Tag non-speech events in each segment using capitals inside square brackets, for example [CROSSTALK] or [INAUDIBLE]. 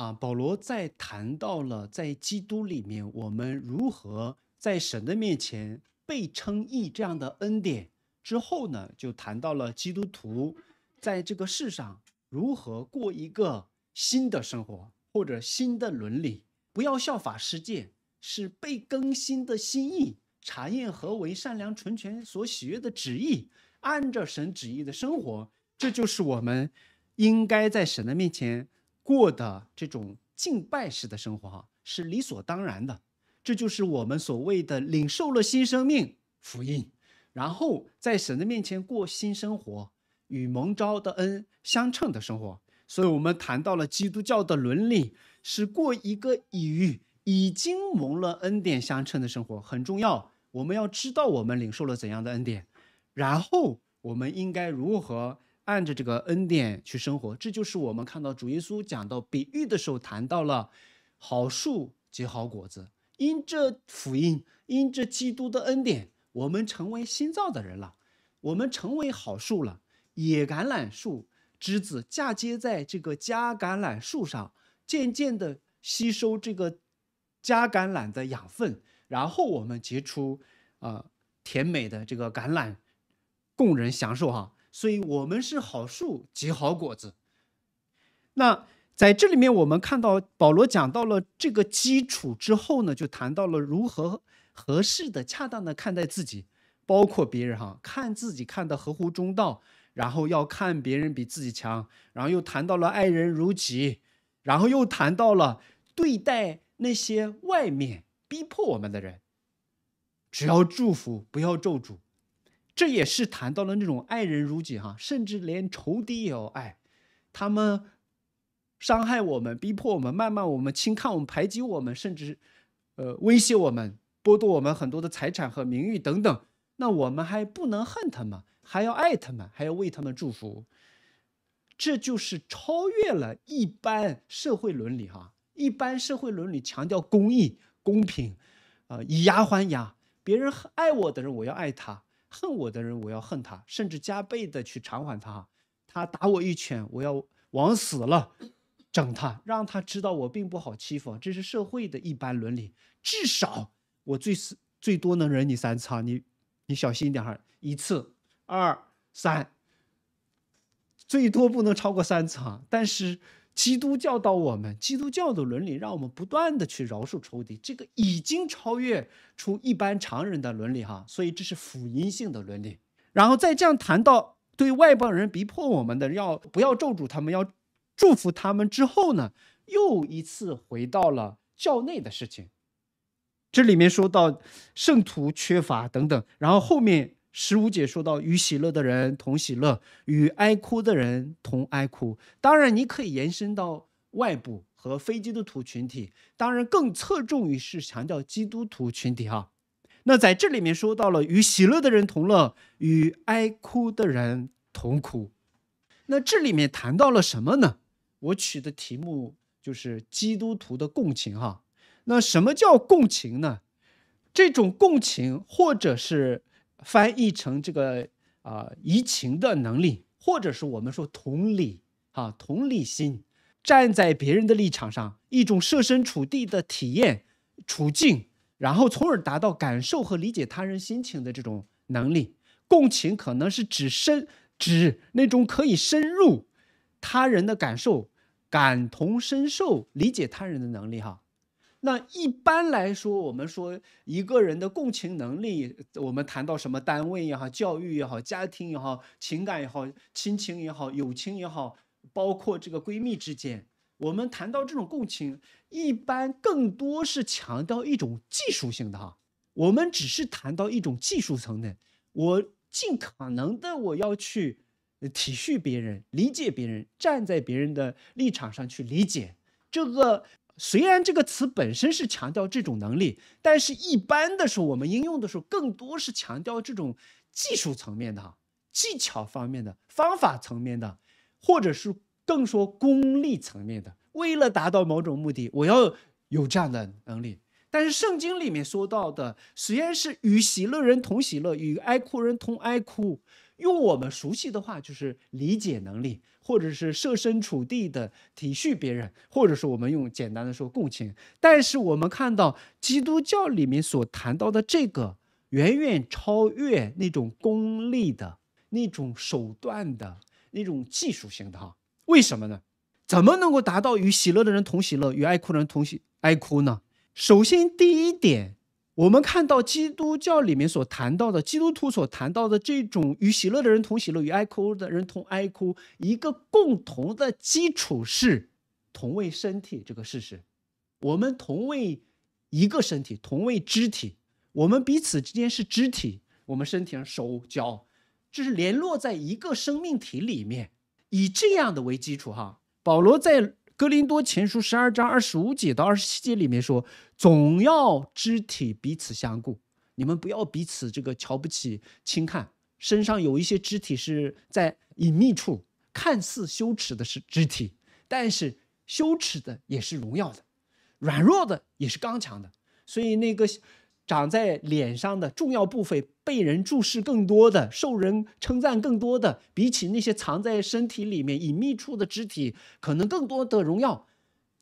啊，保罗在谈到了在基督里面我们如何在神的面前被称义这样的恩典之后呢，就谈到了基督徒在这个世上如何过一个新的生活或者新的伦理，不要效法世界，是被更新的心意，查验何为善良纯全所喜悦的旨意，按着神旨意的生活，这就是我们应该在神的面前。过的这种敬拜式的生活，哈，是理所当然的。这就是我们所谓的领受了新生命福音，然后在神的面前过新生活，与蒙招的恩相称的生活。所以，我们谈到了基督教的伦理是过一个与已经蒙了恩典相称的生活，很重要。我们要知道我们领受了怎样的恩典，然后我们应该如何。按着这个恩典去生活，这就是我们看到主耶稣讲到比喻的时候谈到了好树结好果子。因这福音，因这基督的恩典，我们成为新造的人了，我们成为好树了。野橄榄树枝子嫁接在这个加橄榄树上，渐渐的吸收这个加橄榄的养分，然后我们结出啊甜美的这个橄榄供人享受哈。所以，我们是好树结好果子。那在这里面，我们看到保罗讲到了这个基础之后呢，就谈到了如何合适的、恰当的看待自己，包括别人哈。看自己看的合乎中道，然后要看别人比自己强，然后又谈到了爱人如己，然后又谈到了对待那些外面逼迫我们的人，只要祝福，不要咒诅。这也是谈到了那种爱人如己哈，甚至连仇敌也要爱。他们伤害我们，逼迫我们，谩骂我们，轻看我们，排挤我们，甚至呃威胁我们，剥夺我们很多的财产和名誉等等。那我们还不能恨他们，还要爱他们，还要为他们祝福。这就是超越了一般社会伦理哈。一般社会伦理强调公义、公平，呃，以牙还牙。别人爱我的人，我要爱他。恨我的人，我要恨他，甚至加倍的去偿还他。他打我一拳，我要往死了整他，让他知道我并不好欺负。这是社会的一般伦理，至少我最最多能忍你三次，你你小心一点哈，一次二三，最多不能超过三次。但是。基督教到我们，基督教的伦理让我们不断的去饶恕仇敌，这个已经超越出一般常人的伦理哈，所以这是福音性的伦理。然后在这样谈到对外邦人逼迫我们的，要不要咒诅他们，要祝福他们之后呢，又一次回到了教内的事情。这里面说到圣徒缺乏等等，然后后面。十五节说到：“与喜乐的人同喜乐，与哀哭的人同哀哭。当然，你可以延伸到外部和非基督徒群体。当然，更侧重于是强调基督徒群体。哈，那在这里面说到了与喜乐的人同乐，与哀哭的人同哭。那这里面谈到了什么呢？我取的题目就是基督徒的共情。哈，那什么叫共情呢？这种共情或者是。”翻译成这个啊，移情的能力，或者是我们说同理啊，同理心，站在别人的立场上，一种设身处地的体验处境，然后从而达到感受和理解他人心情的这种能力。共情可能是指深指那种可以深入他人的感受，感同身受，理解他人的能力哈。那一般来说，我们说一个人的共情能力，我们谈到什么单位也好、教育也好、家庭也好、情感也好、亲情也好、友情也好，包括这个闺蜜之间，我们谈到这种共情，一般更多是强调一种技术性的哈。我们只是谈到一种技术层面，我尽可能的我要去体恤别人、理解别人、站在别人的立场上去理解这个。虽然这个词本身是强调这种能力，但是一般的时候我们应用的时候，更多是强调这种技术层面的、技巧方面的、方法层面的，或者是更说功利层面的。为了达到某种目的，我要有这样的能力。但是圣经里面说到的，虽然是与喜乐人同喜乐，与哀哭人同哀哭。用我们熟悉的话，就是理解能力，或者是设身处地的体恤别人，或者是我们用简单的说共情。但是我们看到基督教里面所谈到的这个，远远超越那种功利的那种手段的那种技术性的哈，为什么呢？怎么能够达到与喜乐的人同喜乐，与爱哭的人同喜爱哭呢？首先第一点。我们看到基督教里面所谈到的基督徒所谈到的这种与喜乐的人同喜乐，与哀哭的人同哀哭，一个共同的基础是同为身体这个事实。我们同为一个身体，同为肢体，我们彼此之间是肢体，我们身体上手脚，这是联络在一个生命体里面，以这样的为基础。哈，保罗在格林多前书十二章二十五节到二十七节里面说。总要肢体彼此相顾，你们不要彼此这个瞧不起、轻看。身上有一些肢体是在隐秘处，看似羞耻的是肢体，但是羞耻的也是荣耀的，软弱的也是刚强的。所以那个长在脸上的重要部分，被人注视更多的，受人称赞更多的，比起那些藏在身体里面隐秘处的肢体，可能更多的荣耀。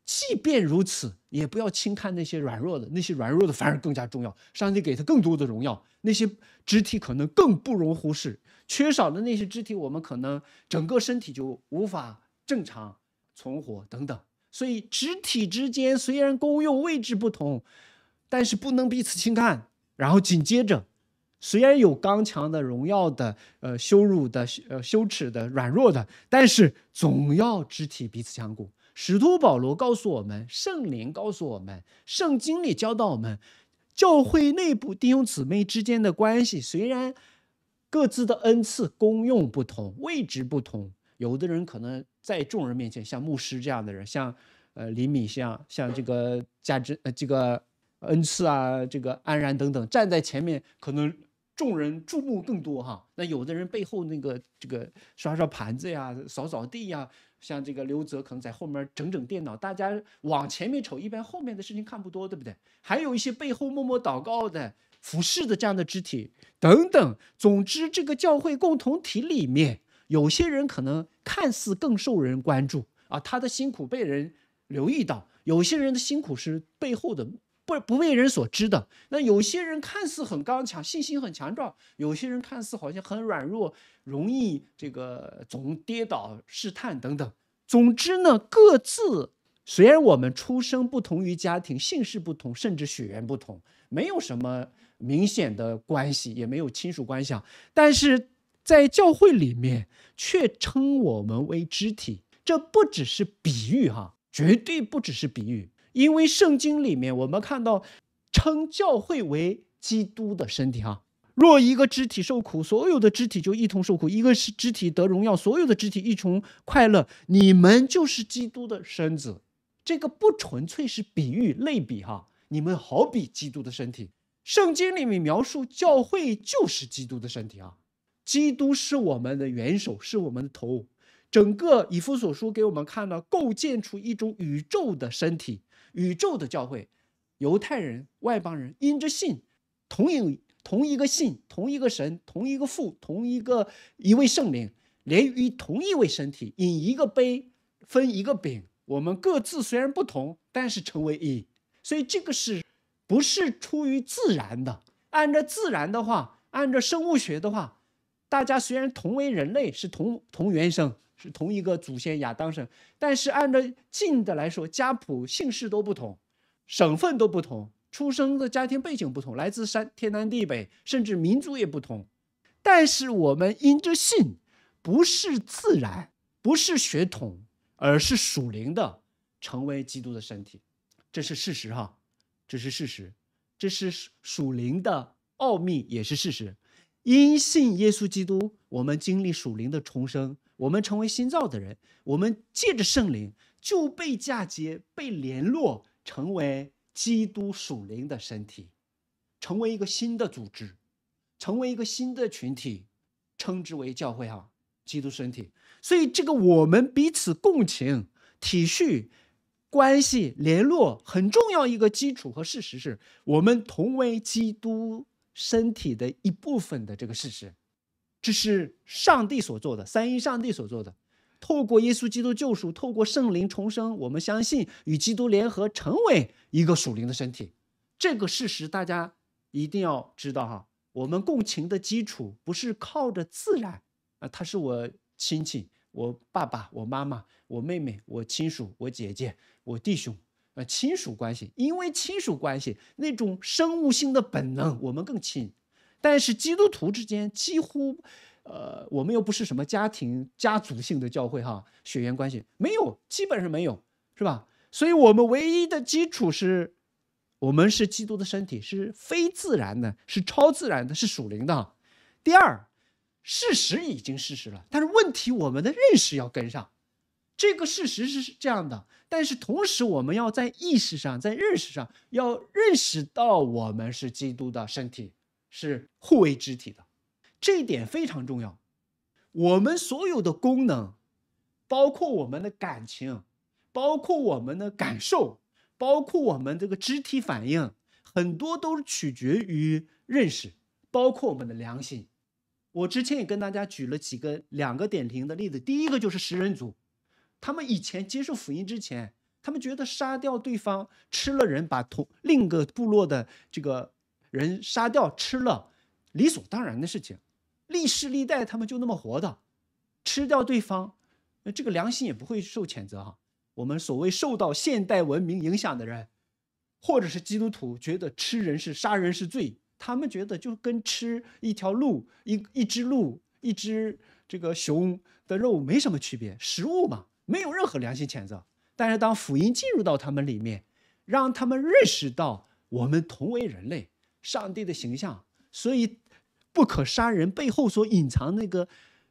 即便如此，也不要轻看那些软弱的，那些软弱的反而更加重要。上帝给他更多的荣耀，那些肢体可能更不容忽视。缺少了那些肢体，我们可能整个身体就无法正常存活等等。所以，肢体之间虽然功用位置不同，但是不能彼此轻看。然后紧接着，虽然有刚强的、荣耀的、呃羞辱的、呃羞耻的、软弱的，但是总要肢体彼此相顾。使徒保罗告诉我们，圣灵告诉我们，圣经里教导我们，教会内部弟兄姊妹之间的关系，虽然各自的恩赐功用不同，位置不同，有的人可能在众人面前，像牧师这样的人，像呃李敏，像像这个价值呃这个恩赐啊，这个安然等等，站在前面可能众人注目更多哈。那有的人背后那个这个刷刷盘子呀，扫扫地呀。像这个刘泽可能在后面整整电脑，大家往前面瞅，一般后面的事情看不多，对不对？还有一些背后默默祷告的、服侍的这样的肢体等等。总之，这个教会共同体里面，有些人可能看似更受人关注啊，他的辛苦被人留意到；有些人的辛苦是背后的。不不为人所知的。那有些人看似很刚强，信心很强壮；有些人看似好像很软弱，容易这个总跌倒、试探等等。总之呢，各自虽然我们出生不同于家庭，姓氏不同，甚至血缘不同，没有什么明显的关系，也没有亲属关系，但是在教会里面却称我们为肢体。这不只是比喻哈，绝对不只是比喻。因为圣经里面我们看到，称教会为基督的身体啊。若一个肢体受苦，所有的肢体就一同受苦；一个是肢体得荣耀，所有的肢体一同快乐。你们就是基督的身子，这个不纯粹是比喻类比哈。你们好比基督的身体。圣经里面描述教会就是基督的身体啊。基督是我们的元首，是我们的头。整个以弗所书给我们看到，构建出一种宇宙的身体。宇宙的教诲，犹太人、外邦人因着信，同有同一个信、同一个神、同一个父、同一个一位圣灵，连于同一位身体，饮一个杯，分一个饼。我们各自虽然不同，但是成为一。所以这个是，不是出于自然的？按照自然的话，按照生物学的话，大家虽然同为人类，是同同源生。是同一个祖先亚当神，但是按照近的来说，家谱姓氏都不同，省份都不同，出生的家庭背景不同，来自山天南地北，甚至民族也不同。但是我们因着信，不是自然，不是血统，而是属灵的成为基督的身体，这是事实哈，这是事实，这是属灵的奥秘也是事实。因信耶稣基督，我们经历属灵的重生。我们成为新造的人，我们借着圣灵就被嫁接、被联络，成为基督属灵的身体，成为一个新的组织，成为一个新的群体，称之为教会哈，基督身体。所以，这个我们彼此共情、体恤、关系联络很重要一个基础和事实，是我们同为基督身体的一部分的这个事实。这是上帝所做的，三一上帝所做的，透过耶稣基督救赎，透过圣灵重生，我们相信与基督联合，成为一个属灵的身体。这个事实大家一定要知道哈。我们共情的基础不是靠着自然啊，他是我亲戚，我爸爸、我妈妈、我妹妹、我亲属、我姐姐、我弟兄，呃，亲属关系，因为亲属关系那种生物性的本能，我们更亲。但是基督徒之间几乎，呃，我们又不是什么家庭、家族性的教会哈，血缘关系没有，基本上没有，是吧？所以我们唯一的基础是，我们是基督的身体，是非自然的，是超自然的，是属灵的。第二，事实已经事实了，但是问题我们的认识要跟上。这个事实是这样的，但是同时我们要在意识上、在认识上要认识到我们是基督的身体。是互为肢体的，这一点非常重要。我们所有的功能，包括我们的感情，包括我们的感受，包括我们这个肢体反应，很多都是取决于认识，包括我们的良心。我之前也跟大家举了几个两个典型的例子，第一个就是食人族，他们以前接受福音之前，他们觉得杀掉对方，吃了人，把同另一个部落的这个。人杀掉吃了，理所当然的事情。历世历代他们就那么活的，吃掉对方，那这个良心也不会受谴责哈。我们所谓受到现代文明影响的人，或者是基督徒，觉得吃人是杀人是罪，他们觉得就跟吃一条鹿、一一只鹿、一只这个熊的肉没什么区别，食物嘛，没有任何良心谴责。但是当福音进入到他们里面，让他们认识到我们同为人类。上帝的形象，所以不可杀人背后所隐藏那个、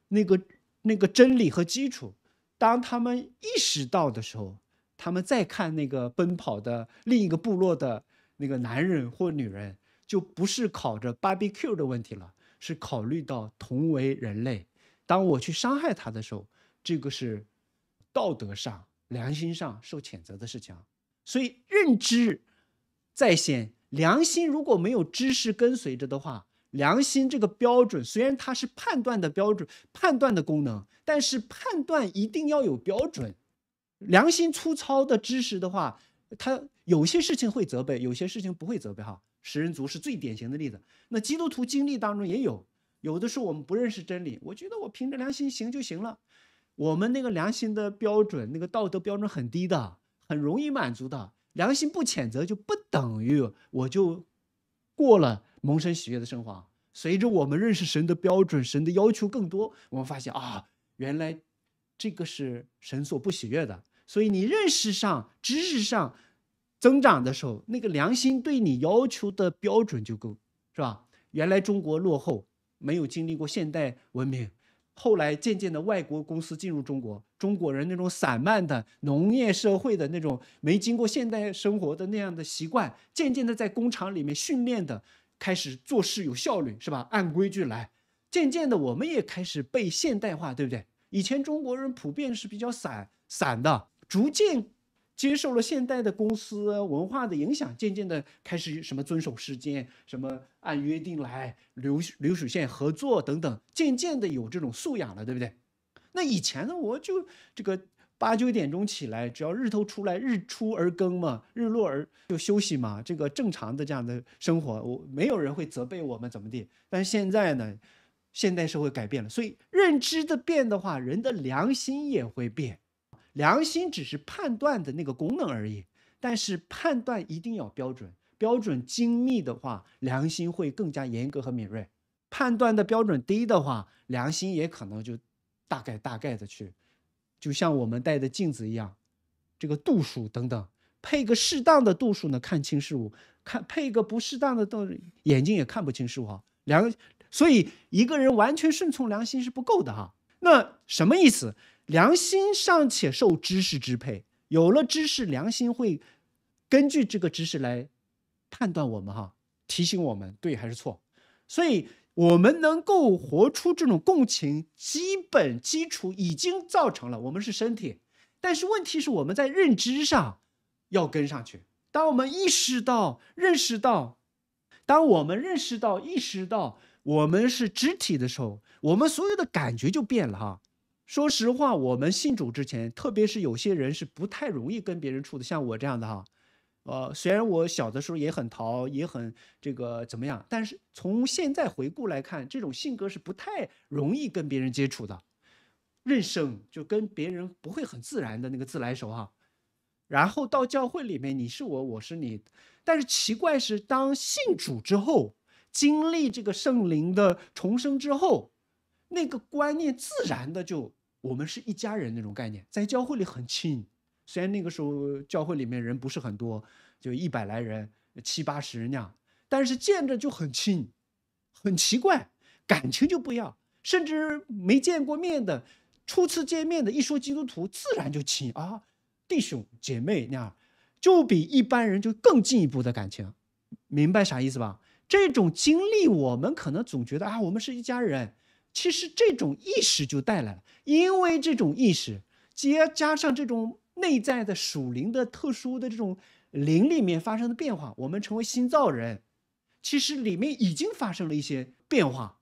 那个、那个真理和基础。当他们意识到的时候，他们再看那个奔跑的另一个部落的那个男人或女人，就不是考着 barbecue 的问题了，是考虑到同为人类，当我去伤害他的时候，这个是道德上、良心上受谴责的事情。所以认知在先。良心如果没有知识跟随着的话，良心这个标准虽然它是判断的标准、判断的功能，但是判断一定要有标准。良心粗糙的知识的话，它有些事情会责备，有些事情不会责备哈。食人族是最典型的例子。那基督徒经历当中也有，有的时候我们不认识真理，我觉得我凭着良心行就行了。我们那个良心的标准，那个道德标准很低的，很容易满足的。良心不谴责就不等于我就过了蒙神喜悦的生活。随着我们认识神的标准、神的要求更多，我们发现啊，原来这个是神所不喜悦的。所以你认识上、知识上增长的时候，那个良心对你要求的标准就够，是吧？原来中国落后，没有经历过现代文明。后来渐渐的，外国公司进入中国，中国人那种散漫的农业社会的那种没经过现代生活的那样的习惯，渐渐的在工厂里面训练的开始做事有效率，是吧？按规矩来，渐渐的我们也开始被现代化，对不对？以前中国人普遍是比较散散的，逐渐。接受了现代的公司文化的影响，渐渐的开始什么遵守时间，什么按约定来，流流水线合作等等，渐渐的有这种素养了，对不对？那以前呢，我就这个八九点钟起来，只要日头出来，日出而耕嘛，日落而就休息嘛，这个正常的这样的生活，我没有人会责备我们怎么地。但是现在呢，现代社会改变了，所以认知的变的话，人的良心也会变。良心只是判断的那个功能而已，但是判断一定要标准，标准精密的话，良心会更加严格和敏锐。判断的标准低的话，良心也可能就大概大概的去，就像我们戴的镜子一样，这个度数等等，配个适当的度数呢，看清事物；看配个不适当的度，眼睛也看不清事物哈。良，所以一个人完全顺从良心是不够的哈。那什么意思？良心尚且受知识支配，有了知识，良心会根据这个知识来判断我们，哈，提醒我们对还是错。所以，我们能够活出这种共情，基本基础已经造成了。我们是身体，但是问题是我们在认知上要跟上去。当我们意识到、认识到，当我们认识到、意识到我们是肢体的时候，我们所有的感觉就变了，哈。说实话，我们信主之前，特别是有些人是不太容易跟别人处的，像我这样的哈，呃，虽然我小的时候也很淘，也很这个怎么样，但是从现在回顾来看，这种性格是不太容易跟别人接触的，认生就跟别人不会很自然的那个自来熟哈。然后到教会里面，你是我，我是你，但是奇怪是，当信主之后，经历这个圣灵的重生之后。那个观念自然的就我们是一家人那种概念，在教会里很亲。虽然那个时候教会里面人不是很多，就一百来人，七八十那样，但是见着就很亲，很奇怪，感情就不一样。甚至没见过面的，初次见面的，一说基督徒，自然就亲啊，弟兄姐妹那样，就比一般人就更进一步的感情，明白啥意思吧？这种经历，我们可能总觉得啊，我们是一家人。其实这种意识就带来了，因为这种意识，接加上这种内在的属灵的特殊的这种灵里面发生的变化，我们成为新造人，其实里面已经发生了一些变化，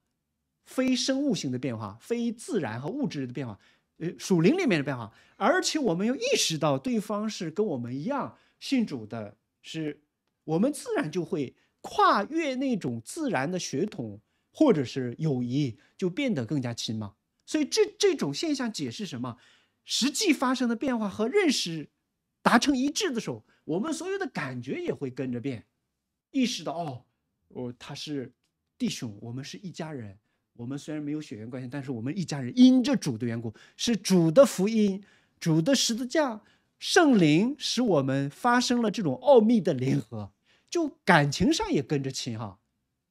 非生物性的变化，非自然和物质的变化，呃，属灵里面的变化，而且我们又意识到对方是跟我们一样信主的，是，我们自然就会跨越那种自然的血统。或者是友谊就变得更加亲嘛，所以这这种现象解释什么？实际发生的变化和认识达成一致的时候，我们所有的感觉也会跟着变，意识到哦，我他是弟兄，我们是一家人。我们虽然没有血缘关系，但是我们一家人因着主的缘故，是主的福音、主的十字架、圣灵使我们发生了这种奥秘的联合，就感情上也跟着亲哈，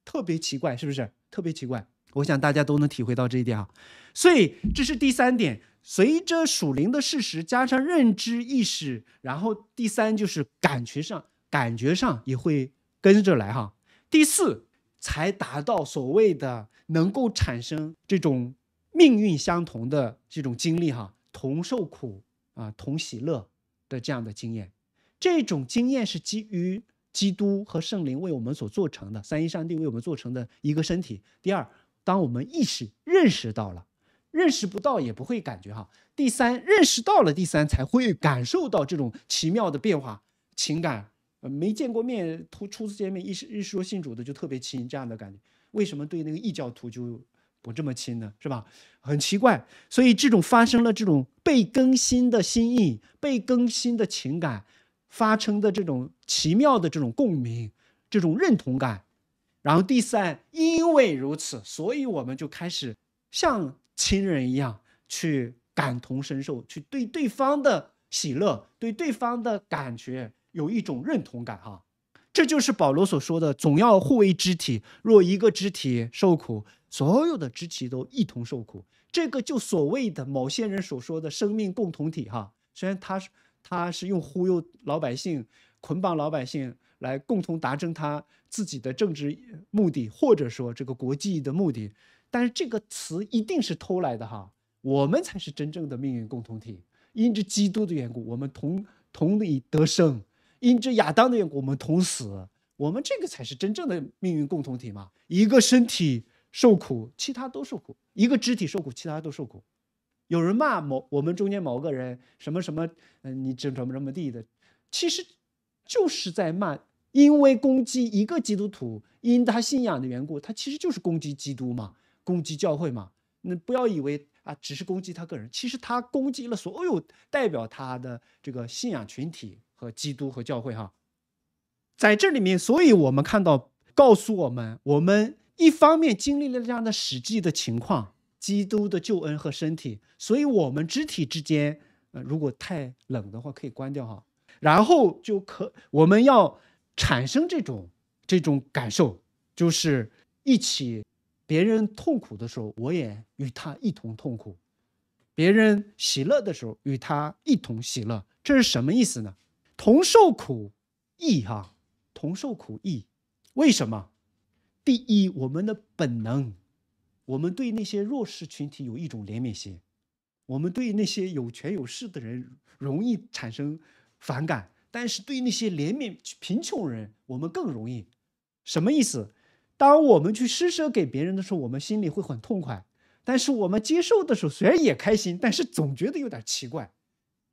特别奇怪是不是？特别奇怪，我想大家都能体会到这一点哈。所以这是第三点，随着属灵的事实加上认知意识，然后第三就是感觉上，感觉上也会跟着来哈。第四才达到所谓的能够产生这种命运相同的这种经历哈，同受苦啊，同喜乐的这样的经验。这种经验是基于。基督和圣灵为我们所做成的，三一上帝为我们做成的一个身体。第二，当我们意识认识到了，认识不到也不会感觉哈。第三，认识到了，第三才会感受到这种奇妙的变化情感。没见过面，初初次见面，一一说信主的就特别亲，这样的感觉。为什么对那个异教徒就不这么亲呢？是吧？很奇怪。所以这种发生了这种被更新的心意，被更新的情感。发生的这种奇妙的这种共鸣，这种认同感，然后第三，因为如此，所以我们就开始像亲人一样去感同身受，去对对方的喜乐，对对方的感觉有一种认同感哈。这就是保罗所说的“总要互为肢体”，若一个肢体受苦，所有的肢体都一同受苦。这个就所谓的某些人所说的生命共同体哈。虽然他是。他是用忽悠老百姓、捆绑老百姓来共同达成他自己的政治目的，或者说这个国际的目的。但是这个词一定是偷来的哈！我们才是真正的命运共同体。因着基督的缘故，我们同同以得生；因着亚当的缘故，我们同死。我们这个才是真正的命运共同体嘛！一个身体受苦，其他都受苦；一个肢体受苦，其他都受苦。有人骂某我们中间某个人什么什么，嗯，你怎怎么怎么地的，其实就是在骂，因为攻击一个基督徒，因他信仰的缘故，他其实就是攻击基督嘛，攻击教会嘛。那不要以为啊，只是攻击他个人，其实他攻击了所有代表他的这个信仰群体和基督和教会哈。在这里面，所以我们看到，告诉我们，我们一方面经历了这样的实际的情况。基督的救恩和身体，所以我们肢体之间，呃，如果太冷的话，可以关掉哈。然后就可，我们要产生这种这种感受，就是一起别人痛苦的时候，我也与他一同痛苦；别人喜乐的时候，与他一同喜乐。这是什么意思呢？同受苦意哈，同受苦意。为什么？第一，我们的本能。我们对那些弱势群体有一种怜悯心，我们对那些有权有势的人容易产生反感，但是对那些怜悯贫穷人，我们更容易。什么意思？当我们去施舍给别人的时候，我们心里会很痛快；但是我们接受的时候，虽然也开心，但是总觉得有点奇怪。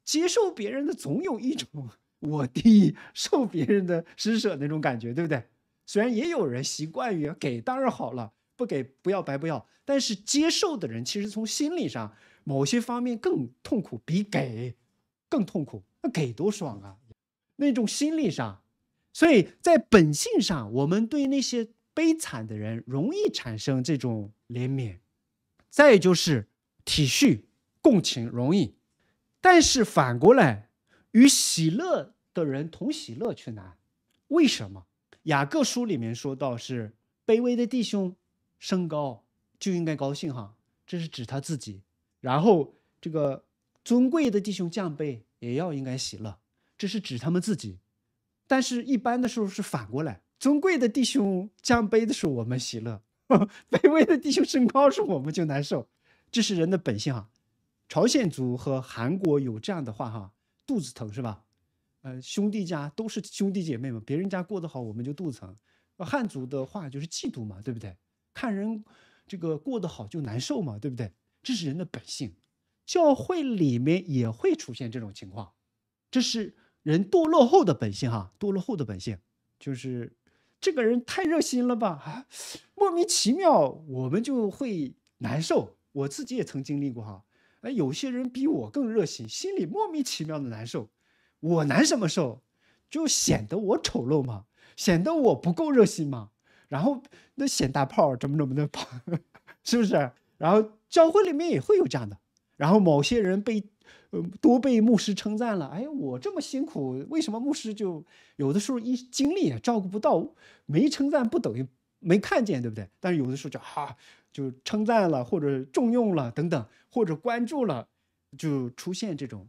接受别人的，总有一种我低受别人的施舍那种感觉，对不对？虽然也有人习惯于给，当然好了。不给不要白不要，但是接受的人其实从心理上某些方面更痛苦，比给更痛苦。那给多爽啊，那种心理上，所以在本性上，我们对那些悲惨的人容易产生这种怜悯，再就是体恤、共情容易，但是反过来与喜乐的人同喜乐却难。为什么？雅各书里面说到是卑微的弟兄。升高就应该高兴哈，这是指他自己。然后这个尊贵的弟兄降卑也要应该喜乐，这是指他们自己。但是一般的时候是反过来，尊贵的弟兄降卑的时候我们喜乐，[LAUGHS] 卑微的弟兄升高候我们就难受。这是人的本性哈。朝鲜族和韩国有这样的话哈，肚子疼是吧？呃，兄弟家都是兄弟姐妹嘛，别人家过得好我们就肚子疼。汉族的话就是嫉妒嘛，对不对？看人，这个过得好就难受嘛，对不对？这是人的本性。教会里面也会出现这种情况，这是人堕落后的本性哈。堕落后的本性，就是这个人太热心了吧？啊，莫名其妙，我们就会难受。我自己也曾经历过哈。哎，有些人比我更热心，心里莫名其妙的难受。我难什么受？就显得我丑陋嘛，显得我不够热心嘛。然后那显大炮怎么怎么的，[LAUGHS] 是不是？然后教会里面也会有这样的。然后某些人被呃，多被牧师称赞了，哎，我这么辛苦，为什么牧师就有的时候一精力也照顾不到，没称赞不等于没看见，对不对？但是有的时候就哈，就称赞了或者重用了等等，或者关注了，就出现这种，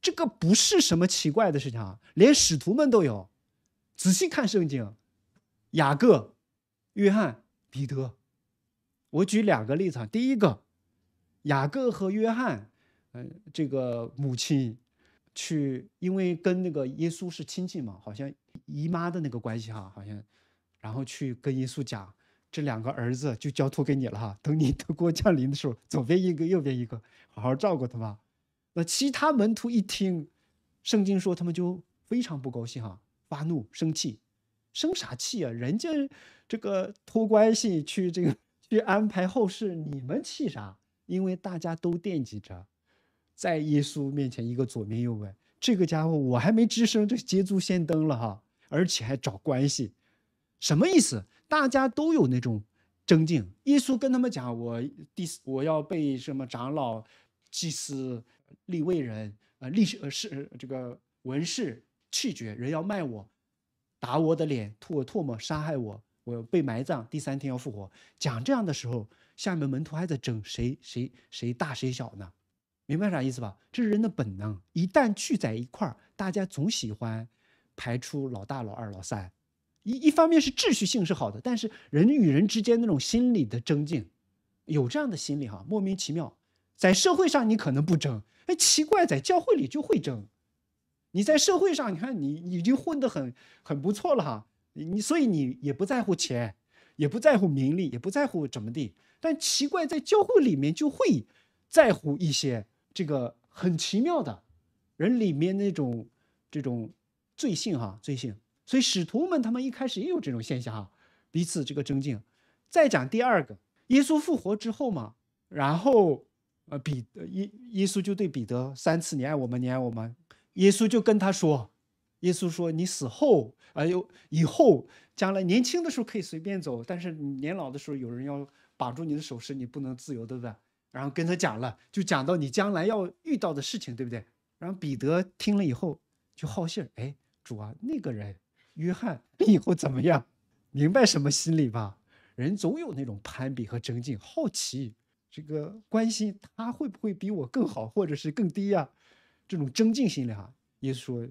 这个不是什么奇怪的事情啊，连使徒们都有，仔细看圣经。雅各、约翰、彼得，我举两个例子。第一个，雅各和约翰，嗯，这个母亲去，因为跟那个耶稣是亲戚嘛，好像姨妈的那个关系哈，好像，然后去跟耶稣讲，这两个儿子就交托给你了哈，等你德国 [LAUGHS] 降临的时候，左边一个，右边一个，好好照顾他们。那其他门徒一听圣经说，他们就非常不高兴哈，发怒、生气。生啥气啊？人家这个托关系去，这个去安排后事，你们气啥？因为大家都惦记着，在耶稣面前一个左面右问，这个家伙我还没吱声就捷足先登了哈，而且还找关系，什么意思？大家都有那种争竞。耶稣跟他们讲：“我第我要被什么长老、祭司、立位人，呃，立呃是这个文士弃绝，人要卖我。”打我的脸，吐我唾沫，杀害我，我被埋葬，第三天要复活。讲这样的时候，下面门徒还在争谁谁谁大谁小呢？明白啥意思吧？这是人的本能，一旦聚在一块儿，大家总喜欢排出老大、老二、老三。一一方面是秩序性是好的，但是人与人之间那种心理的争竞，有这样的心理哈，莫名其妙。在社会上你可能不争，哎，奇怪，在教会里就会争。你在社会上，你看你已经混得很很不错了哈，你所以你也不在乎钱，也不在乎名利，也不在乎怎么地。但奇怪，在教会里面就会在乎一些这个很奇妙的，人里面那种这种罪性哈罪性。所以使徒们他们一开始也有这种现象哈，彼此这个争竞。再讲第二个，耶稣复活之后嘛，然后呃，彼耶耶稣就对彼得三次你爱我们，你爱我们。耶稣就跟他说：“耶稣说，你死后，哎呦，以后将来年轻的时候可以随便走，但是年老的时候有人要绑住你的手时，你不能自由，对不对？然后跟他讲了，就讲到你将来要遇到的事情，对不对？然后彼得听了以后就好信儿，哎，主啊，那个人约翰 [LAUGHS] 以后怎么样？明白什么心理吧？人总有那种攀比和争竞、好奇，这个关心他会不会比我更好，或者是更低呀？”这种争竞心理哈，意思说，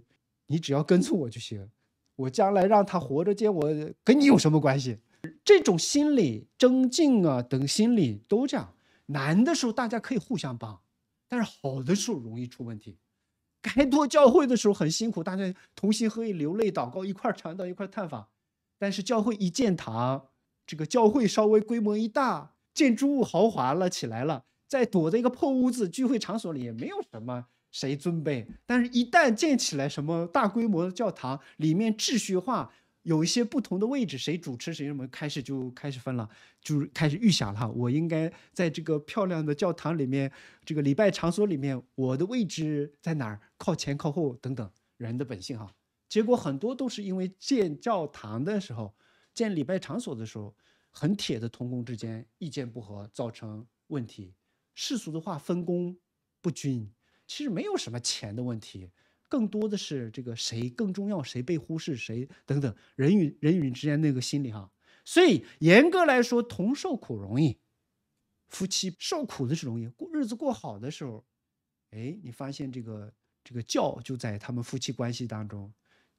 你只要跟从我就行，我将来让他活着见我，跟你有什么关系？这种心理争竞啊，等心理都这样。难的时候大家可以互相帮，但是好的时候容易出问题。该多教会的时候很辛苦，大家同心合意流泪祷告，一块儿传道一块儿探访。但是教会一建堂，这个教会稍微规模一大，建筑物豪华了起来了，在躲在一个破屋子聚会场所里也没有什么。谁尊卑？但是，一旦建起来什么大规模的教堂，里面秩序化，有一些不同的位置，谁主持谁什么，开始就开始分了，就开始预想了。我应该在这个漂亮的教堂里面，这个礼拜场所里面，我的位置在哪儿？靠前、靠后等等。人的本性哈，结果很多都是因为建教堂的时候，建礼拜场所的时候，很铁的同工之间意见不合，造成问题。世俗的话，分工不均。其实没有什么钱的问题，更多的是这个谁更重要，谁被忽视，谁等等，人与人与人之间那个心理哈。所以严格来说，同受苦容易，夫妻受苦的是容易过日子过好的时候，哎，你发现这个这个教就在他们夫妻关系当中，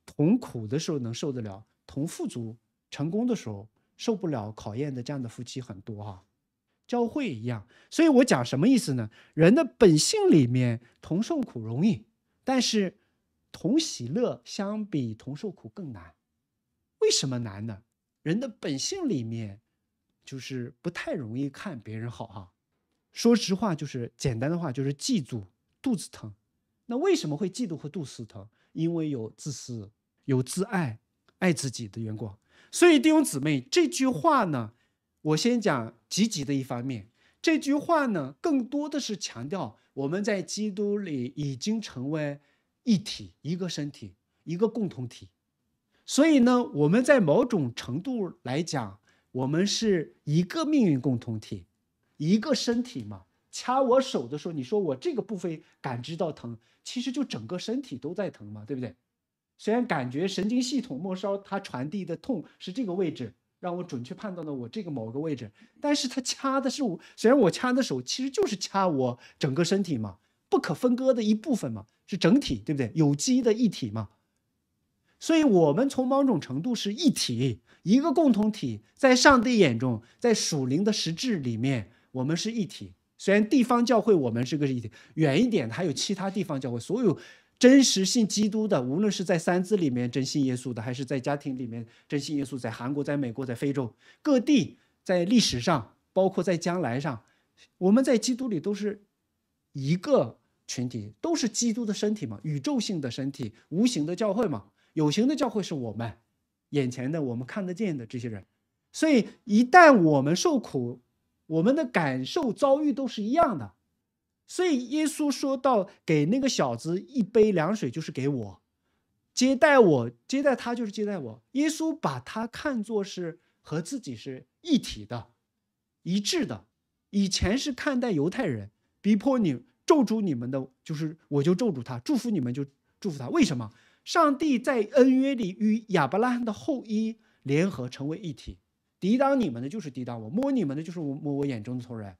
同苦的时候能受得了，同富足成功的时候受不了考验的这样的夫妻很多哈。教会一样，所以我讲什么意思呢？人的本性里面同受苦容易，但是同喜乐相比同受苦更难。为什么难呢？人的本性里面就是不太容易看别人好哈。说实话，就是简单的话，就是嫉妒肚子疼。那为什么会嫉妒和肚子疼？因为有自私，有自爱，爱自己的缘故。所以弟兄姊妹这句话呢？我先讲积极的一方面，这句话呢，更多的是强调我们在基督里已经成为一体，一个身体，一个共同体。所以呢，我们在某种程度来讲，我们是一个命运共同体，一个身体嘛。掐我手的时候，你说我这个部分感知到疼，其实就整个身体都在疼嘛，对不对？虽然感觉神经系统末梢它传递的痛是这个位置。让我准确判断到我这个某个位置，但是他掐的是我，虽然我掐的手其实就是掐我整个身体嘛，不可分割的一部分嘛，是整体，对不对？有机的一体嘛，所以我们从某种程度是一体，一个共同体，在上帝眼中，在属灵的实质里面，我们是一体。虽然地方教会我们是个一体，远一点还有其他地方教会，所有。真实信基督的，无论是在三字里面真信耶稣的，还是在家庭里面真信耶稣，在韩国、在美国、在非洲各地，在历史上，包括在将来上，我们在基督里都是一个群体，都是基督的身体嘛，宇宙性的身体，无形的教会嘛，有形的教会是我们眼前的，我们看得见的这些人。所以，一旦我们受苦，我们的感受、遭遇都是一样的。所以耶稣说到给那个小子一杯凉水，就是给我接待我接待他，就是接待我。耶稣把他看作是和自己是一体的、一致的。以前是看待犹太人，逼迫你咒诅你们的，就是我就咒诅他，祝福你们就祝福他。为什么？上帝在恩约里与亚伯拉罕的后裔联合成为一体，抵挡你们的就是抵挡我，摸你们的就是摸我眼中的仇人。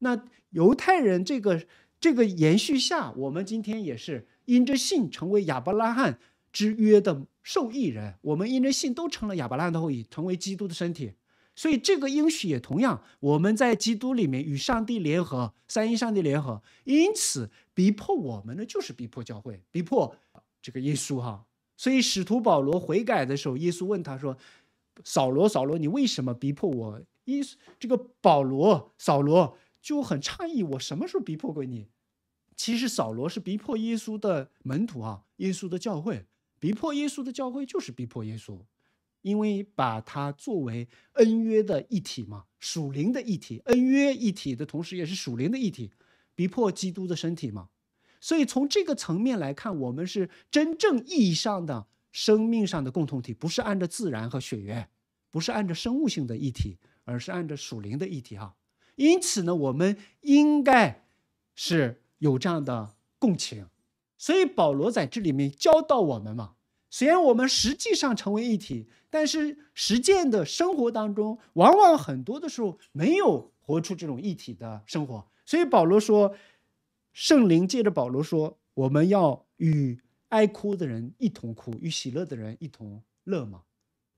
那犹太人这个这个延续下，我们今天也是因着信成为亚伯拉罕之约的受益人，我们因着信都成了亚伯拉罕的后裔，成为基督的身体。所以这个应许也同样，我们在基督里面与上帝联合，三一上帝联合。因此逼迫我们的就是逼迫教会，逼迫这个耶稣哈。所以使徒保罗悔改的时候，耶稣问他说：“扫罗，扫罗，你为什么逼迫我？”稣这个保罗，扫罗。就很诧异，我什么时候逼迫过你？其实扫罗是逼迫耶稣的门徒啊，耶稣的教会逼迫耶稣的教会，就是逼迫耶稣，因为把它作为恩约的一体嘛，属灵的一体，恩约一体的同时也是属灵的一体，逼迫基督的身体嘛。所以从这个层面来看，我们是真正意义上的生命上的共同体，不是按照自然和血缘，不是按照生物性的一体，而是按照属灵的一体哈。因此呢，我们应该是有这样的共情，所以保罗在这里面教导我们嘛。虽然我们实际上成为一体，但是实践的生活当中，往往很多的时候没有活出这种一体的生活。所以保罗说，圣灵借着保罗说，我们要与爱哭的人一同哭，与喜乐的人一同乐嘛，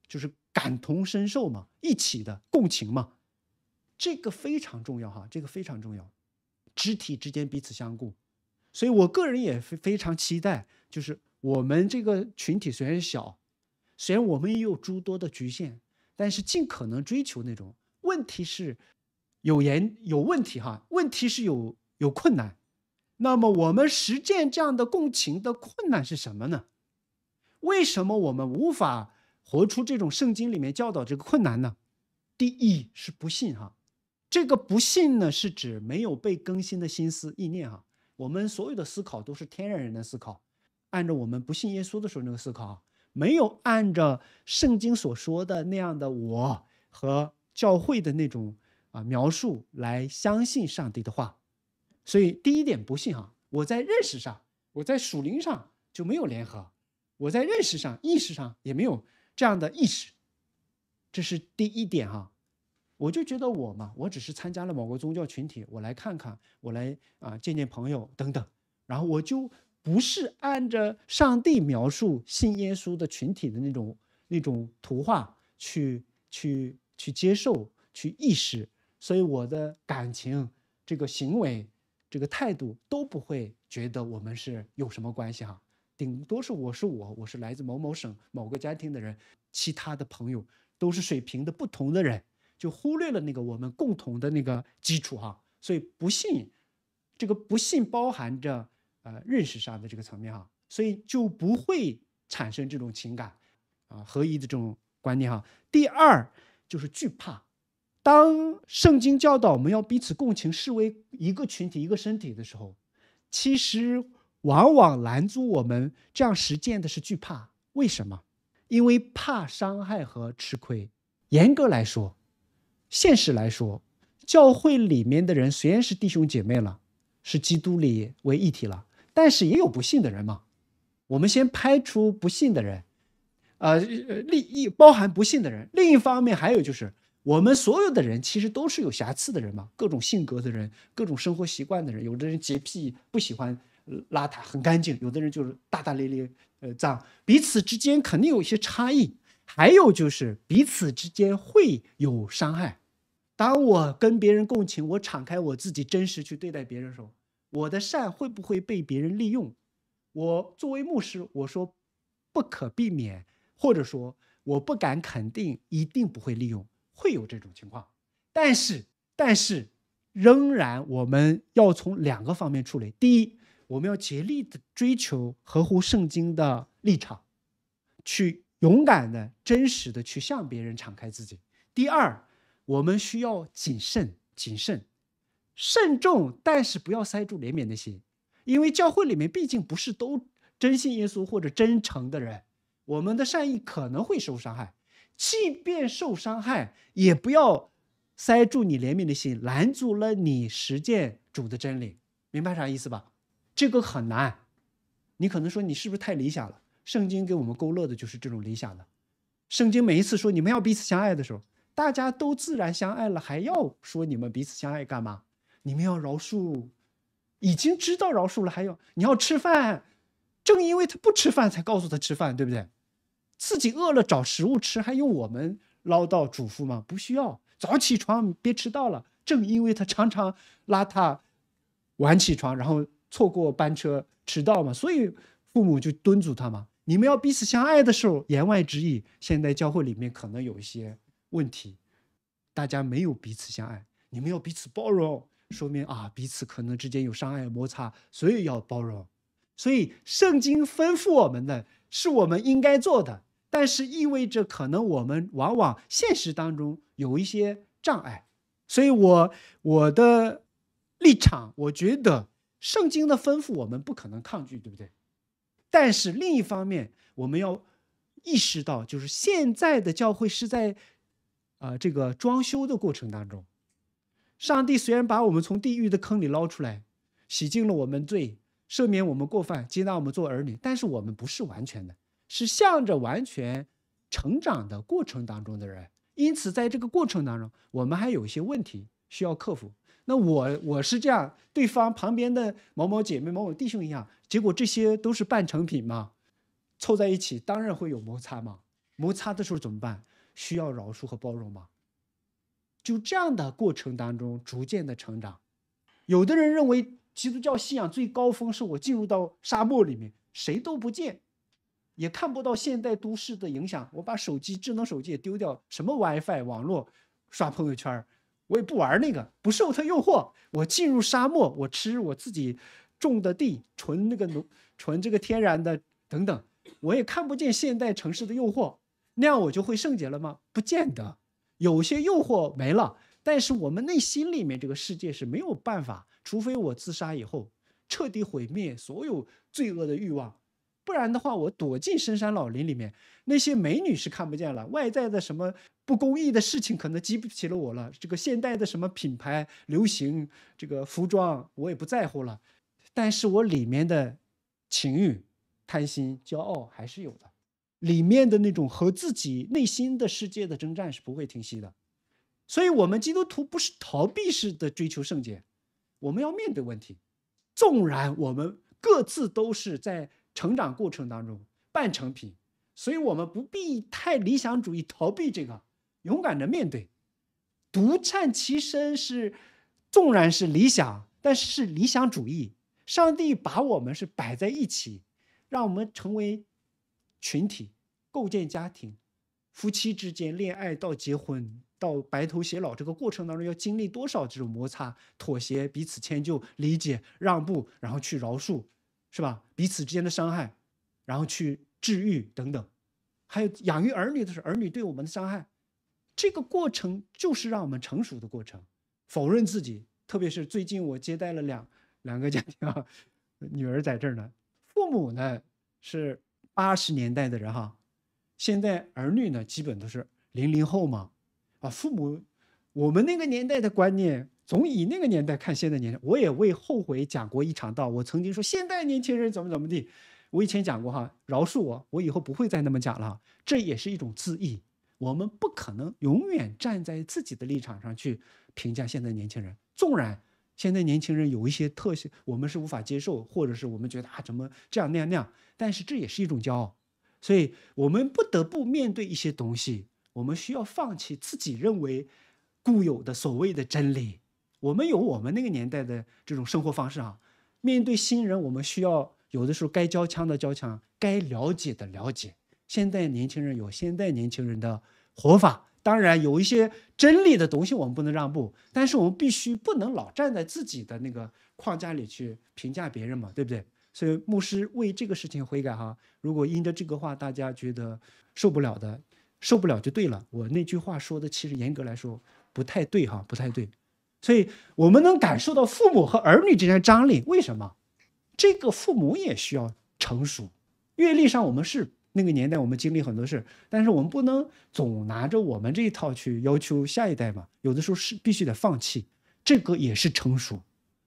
就是感同身受嘛，一起的共情嘛。这个非常重要哈，这个非常重要，肢体之间彼此相顾，所以我个人也非非常期待，就是我们这个群体虽然小，虽然我们也有诸多的局限，但是尽可能追求那种。问题是，有严有问题哈，问题是有有困难。那么我们实践这样的共情的困难是什么呢？为什么我们无法活出这种圣经里面教导这个困难呢？第一是不信哈。这个不信呢，是指没有被更新的心思意念哈。我们所有的思考都是天然人的思考，按照我们不信耶稣的时候那个思考，没有按照圣经所说的那样的我和教会的那种啊描述来相信上帝的话，所以第一点不信哈，我在认识上，我在属灵上就没有联合，我在认识上意识上也没有这样的意识，这是第一点哈。我就觉得我嘛，我只是参加了某个宗教群体，我来看看，我来啊见见朋友等等，然后我就不是按着上帝描述信耶稣的群体的那种那种图画去去去接受去意识，所以我的感情、这个行为、这个态度都不会觉得我们是有什么关系哈，顶多是我是我，我是来自某某省某个家庭的人，其他的朋友都是水平的不同的人。就忽略了那个我们共同的那个基础哈，所以不信，这个不信包含着呃认识上的这个层面哈，所以就不会产生这种情感啊合一的这种观念哈。第二就是惧怕，当圣经教导我们要彼此共情，视为一个群体一个身体的时候，其实往往拦阻我们这样实践的是惧怕。为什么？因为怕伤害和吃亏。严格来说。现实来说，教会里面的人虽然是弟兄姐妹了，是基督里为一体了，但是也有不信的人嘛。我们先排除不信的人，呃，另一包含不信的人。另一方面，还有就是我们所有的人其实都是有瑕疵的人嘛，各种性格的人，各种生活习惯的人。有的人洁癖，不喜欢邋遢，很干净；有的人就是大大咧咧，呃，脏。彼此之间肯定有一些差异，还有就是彼此之间会有伤害。当我跟别人共情，我敞开我自己真实去对待别人的时候，我的善会不会被别人利用？我作为牧师，我说不可避免，或者说我不敢肯定一定不会利用，会有这种情况。但是，但是，仍然我们要从两个方面处理：第一，我们要竭力的追求合乎圣经的立场，去勇敢的、真实的去向别人敞开自己；第二。我们需要谨慎、谨慎、慎重，但是不要塞住怜悯的心，因为教会里面毕竟不是都真信耶稣或者真诚的人，我们的善意可能会受伤害。即便受伤害，也不要塞住你怜悯的心，拦阻了你实践主的真理。明白啥意思吧？这个很难。你可能说你是不是太理想了？圣经给我们勾勒的就是这种理想的。圣经每一次说你们要彼此相爱的时候。大家都自然相爱了，还要说你们彼此相爱干嘛？你们要饶恕，已经知道饶恕了，还要你要吃饭。正因为他不吃饭，才告诉他吃饭，对不对？自己饿了找食物吃，还用我们唠叨嘱咐吗？不需要。早起床，别迟到了。正因为他常常邋遢，晚起床，然后错过班车迟到嘛，所以父母就敦促他嘛。你们要彼此相爱的时候，言外之意，现在教会里面可能有一些。问题，大家没有彼此相爱，你们要彼此包容，说明啊，彼此可能之间有伤害、摩擦，所以要包容。所以圣经吩咐我们的是我们应该做的，但是意味着可能我们往往现实当中有一些障碍，所以我我的立场，我觉得圣经的吩咐我们不可能抗拒，对不对？但是另一方面，我们要意识到，就是现在的教会是在。啊，这个装修的过程当中，上帝虽然把我们从地狱的坑里捞出来，洗净了我们罪，赦免我们过犯，接纳我们做儿女，但是我们不是完全的，是向着完全成长的过程当中的人，因此在这个过程当中，我们还有一些问题需要克服。那我我是这样，对方旁边的某某姐妹、某某弟兄一样，结果这些都是半成品嘛，凑在一起当然会有摩擦嘛，摩擦的时候怎么办？需要饶恕和包容吗？就这样的过程当中，逐渐的成长。有的人认为基督教信仰最高峰是我进入到沙漠里面，谁都不见，也看不到现代都市的影响。我把手机、智能手机也丢掉，什么 WiFi 网络、刷朋友圈，我也不玩那个，不受它诱惑。我进入沙漠，我吃我自己种的地，纯那个农，纯这个天然的等等，我也看不见现代城市的诱惑。那样我就会圣洁了吗？不见得，有些诱惑没了，但是我们内心里面这个世界是没有办法，除非我自杀以后彻底毁灭所有罪恶的欲望，不然的话我躲进深山老林里面，那些美女是看不见了，外在的什么不公义的事情可能激不起了我了，这个现代的什么品牌流行这个服装我也不在乎了，但是我里面的情欲、贪心、骄傲还是有的。里面的那种和自己内心的世界的征战是不会停息的，所以，我们基督徒不是逃避式的追求圣洁，我们要面对问题。纵然我们各自都是在成长过程当中半成品，所以我们不必太理想主义逃避这个，勇敢的面对。独善其身是纵然是理想，但是是理想主义。上帝把我们是摆在一起，让我们成为。群体构建家庭，夫妻之间恋爱到结婚到白头偕老这个过程当中，要经历多少这种摩擦、妥协、彼此迁就、理解、让步，然后去饶恕，是吧？彼此之间的伤害，然后去治愈等等。还有养育儿女的时候，儿女对我们的伤害，这个过程就是让我们成熟的过程。否认自己，特别是最近我接待了两两个家庭，啊，[LAUGHS] 女儿在这儿呢，父母呢是。八十年代的人哈，现在儿女呢基本都是零零后嘛，啊，父母，我们那个年代的观念，总以那个年代看现在年代，我也为后悔讲过一场道，我曾经说现代年轻人怎么怎么地，我以前讲过哈，饶恕我，我以后不会再那么讲了，这也是一种自意，我们不可能永远站在自己的立场上去评价现在年轻人，纵然。现在年轻人有一些特性，我们是无法接受，或者是我们觉得啊怎么这样那样那样，但是这也是一种骄傲，所以我们不得不面对一些东西，我们需要放弃自己认为固有的所谓的真理，我们有我们那个年代的这种生活方式啊。面对新人，我们需要有的时候该交枪的交枪，该了解的了解。现在年轻人有现在年轻人的活法。当然有一些真理的东西，我们不能让步，但是我们必须不能老站在自己的那个框架里去评价别人嘛，对不对？所以牧师为这个事情悔改哈。如果因着这个话大家觉得受不了的，受不了就对了。我那句话说的其实严格来说不太对哈，不太对。所以我们能感受到父母和儿女之间张力，为什么？这个父母也需要成熟，阅历上我们是。那个年代我们经历很多事，但是我们不能总拿着我们这一套去要求下一代嘛。有的时候是必须得放弃，这个也是成熟。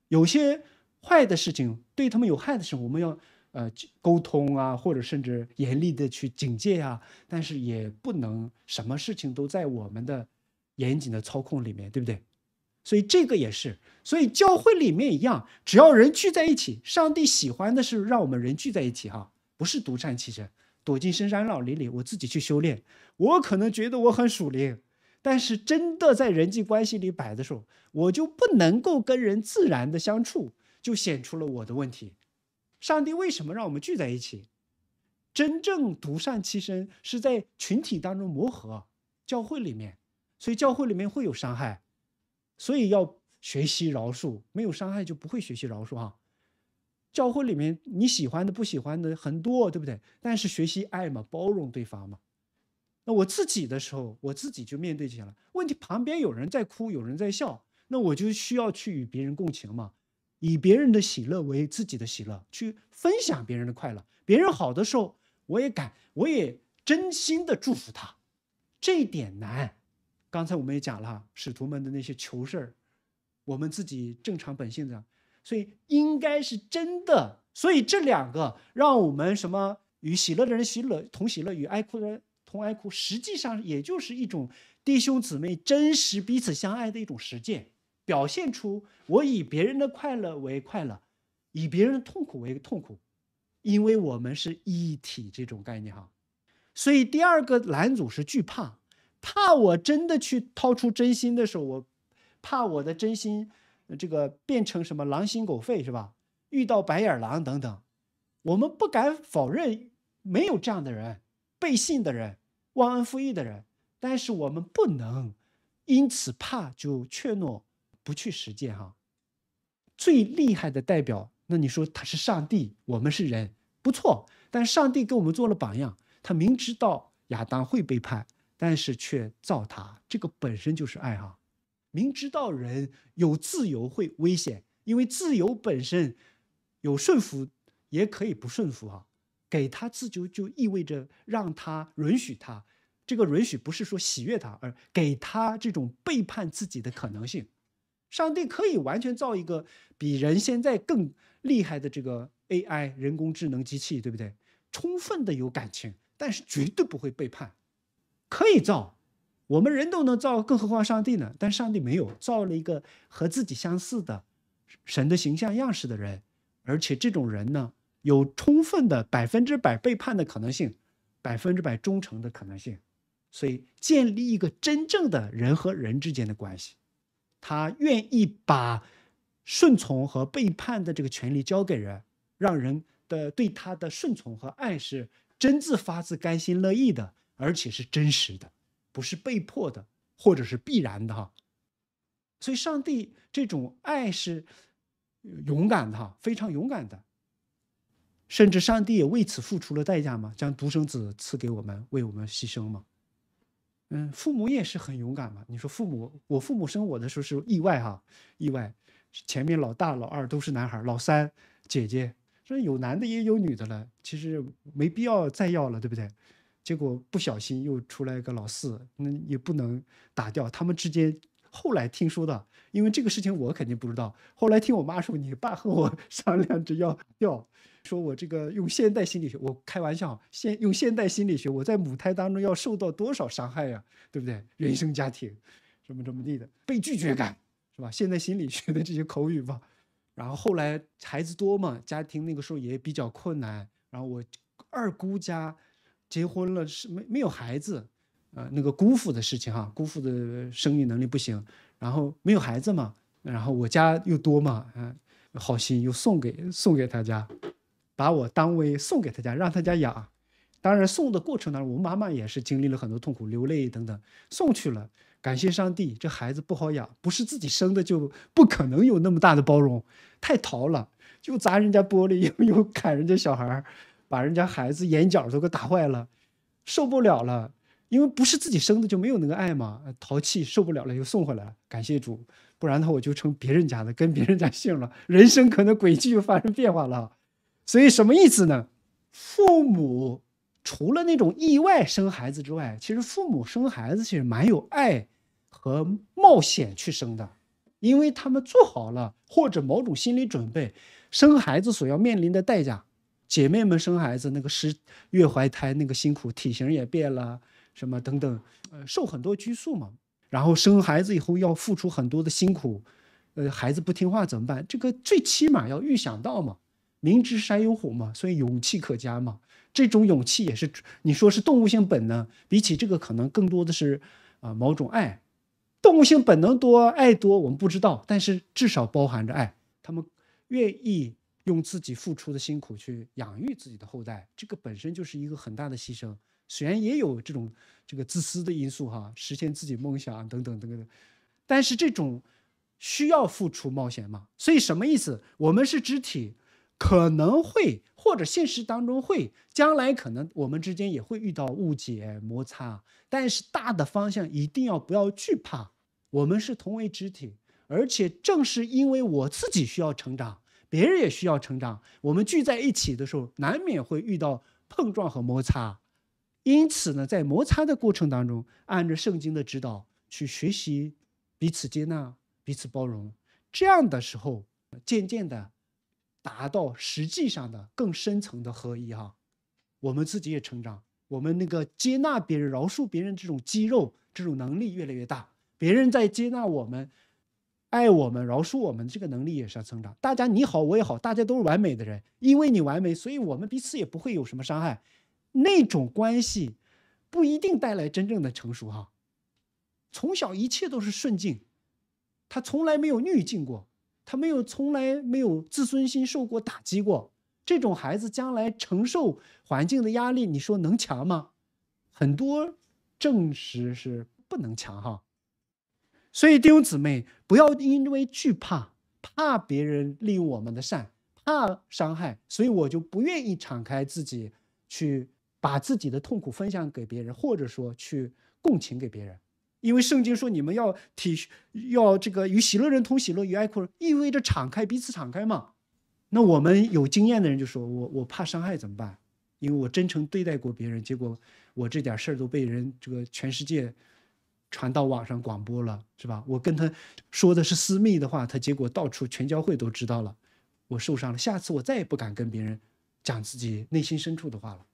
有些坏的事情对他们有害的时候，我们要呃沟通啊，或者甚至严厉的去警戒呀。但是也不能什么事情都在我们的严谨的操控里面，对不对？所以这个也是，所以教会里面一样，只要人聚在一起，上帝喜欢的是让我们人聚在一起哈，不是独善其身。躲进深山老林里，我自己去修炼。我可能觉得我很属灵，但是真的在人际关系里摆的时候，我就不能够跟人自然的相处，就显出了我的问题。上帝为什么让我们聚在一起？真正独善其身是在群体当中磨合，教会里面，所以教会里面会有伤害，所以要学习饶恕。没有伤害就不会学习饶恕啊。教会里面你喜欢的不喜欢的很多，对不对？但是学习爱嘛，包容对方嘛。那我自己的时候，我自己就面对这些了。问题旁边有人在哭，有人在笑，那我就需要去与别人共情嘛，以别人的喜乐为自己的喜乐，去分享别人的快乐。别人好的时候，我也敢，我也真心的祝福他。这一点难。刚才我们也讲了，使徒们的那些求事儿，我们自己正常本性的。所以应该是真的，所以这两个让我们什么与喜乐的人喜乐同喜乐，与哀哭的人同哀哭，实际上也就是一种弟兄姊妹真实彼此相爱的一种实践，表现出我以别人的快乐为快乐，以别人的痛苦为痛苦，因为我们是一体这种概念哈。所以第二个拦阻是惧怕，怕我真的去掏出真心的时候，我怕我的真心。这个变成什么狼心狗肺是吧？遇到白眼狼等等，我们不敢否认，没有这样的人，背信的人，忘恩负义的人。但是我们不能因此怕就怯懦，不去实践哈。最厉害的代表，那你说他是上帝，我们是人，不错。但上帝给我们做了榜样，他明知道亚当会背叛，但是却造他，这个本身就是爱哈。明知道人有自由会危险，因为自由本身有顺服，也可以不顺服啊。给他自由就意味着让他允许他，这个允许不是说喜悦他，而给他这种背叛自己的可能性。上帝可以完全造一个比人现在更厉害的这个 AI 人工智能机器，对不对？充分的有感情，但是绝对不会背叛，可以造。我们人都能造，更何况上帝呢？但上帝没有造了一个和自己相似的神的形象样式的人，而且这种人呢，有充分的百分之百背叛的可能性，百分之百忠诚的可能性。所以，建立一个真正的人和人之间的关系，他愿意把顺从和背叛的这个权利交给人，让人的对他的顺从和爱是真自发自、甘心乐意的，而且是真实的。不是被迫的，或者是必然的哈，所以上帝这种爱是勇敢的哈，非常勇敢的。甚至上帝也为此付出了代价嘛，将独生子赐给我们，为我们牺牲嘛。嗯，父母也是很勇敢嘛。你说父母，我父母生我的时候是意外哈，意外。前面老大、老二都是男孩，老三姐姐，这有男的也有女的了。其实没必要再要了，对不对？结果不小心又出来一个老四，那也不能打掉。他们之间后来听说的，因为这个事情我肯定不知道。后来听我妈说，你爸和我 [LAUGHS] 商量着要要，说我这个用现代心理学，我开玩笑，现用现代心理学，我在母胎当中要受到多少伤害呀，对不对？原生家庭，什么怎么地的被拒绝感，是吧？现代心理学的这些口语吧。然后后来孩子多嘛，家庭那个时候也比较困难。然后我二姑家。结婚了是没没有孩子，呃，那个姑父的事情哈，姑父的生育能力不行，然后没有孩子嘛，然后我家又多嘛，嗯，好心又送给送给他家，把我当位送给他家，让他家养。当然送的过程当中，我妈妈也是经历了很多痛苦、流泪等等。送去了，感谢上帝，这孩子不好养，不是自己生的就不可能有那么大的包容，太淘了，又砸人家玻璃，又又砍人家小孩。把人家孩子眼角都给打坏了，受不了了，因为不是自己生的就没有那个爱嘛，淘气受不了了又送回来，感谢主，不然的话我就成别人家的，跟别人家姓了，人生可能轨迹就发生变化了。所以什么意思呢？父母除了那种意外生孩子之外，其实父母生孩子其实蛮有爱和冒险去生的，因为他们做好了或者某种心理准备，生孩子所要面临的代价。姐妹们生孩子，那个十月怀胎，那个辛苦，体型也变了，什么等等，呃，受很多拘束嘛。然后生孩子以后要付出很多的辛苦，呃，孩子不听话怎么办？这个最起码要预想到嘛。明知山有虎嘛，所以勇气可嘉嘛。这种勇气也是你说是动物性本能，比起这个可能更多的是啊某种爱。动物性本能多爱多，我们不知道，但是至少包含着爱，他们愿意。用自己付出的辛苦去养育自己的后代，这个本身就是一个很大的牺牲。虽然也有这种这个自私的因素，哈，实现自己梦想等等等等，但是这种需要付出冒险嘛。所以什么意思？我们是肢体，可能会或者现实当中会，将来可能我们之间也会遇到误解摩擦，但是大的方向一定要不要惧怕。我们是同为肢体，而且正是因为我自己需要成长。别人也需要成长，我们聚在一起的时候，难免会遇到碰撞和摩擦，因此呢，在摩擦的过程当中，按照圣经的指导去学习，彼此接纳、彼此包容，这样的时候，渐渐的达到实际上的更深层的合一哈。我们自己也成长，我们那个接纳别人、饶恕别人这种肌肉、这种能力越来越大，别人在接纳我们。爱我们，饶恕我们，这个能力也是要增长。大家你好，我也好，大家都是完美的人，因为你完美，所以我们彼此也不会有什么伤害。那种关系不一定带来真正的成熟哈。从小一切都是顺境，他从来没有逆境过，他没有从来没有自尊心受过打击过。这种孩子将来承受环境的压力，你说能强吗？很多证实是不能强哈。所以弟兄姊妹。不要因为惧怕，怕别人利用我们的善，怕伤害，所以我就不愿意敞开自己，去把自己的痛苦分享给别人，或者说去共情给别人。因为圣经说你们要体，要这个与喜乐人同喜乐，与哀哭人，意味着敞开，彼此敞开嘛。那我们有经验的人就说我我怕伤害怎么办？因为我真诚对待过别人，结果我这点事儿都被人这个全世界。传到网上广播了，是吧？我跟他说的是私密的话，他结果到处全教会都知道了，我受伤了。下次我再也不敢跟别人讲自己内心深处的话了。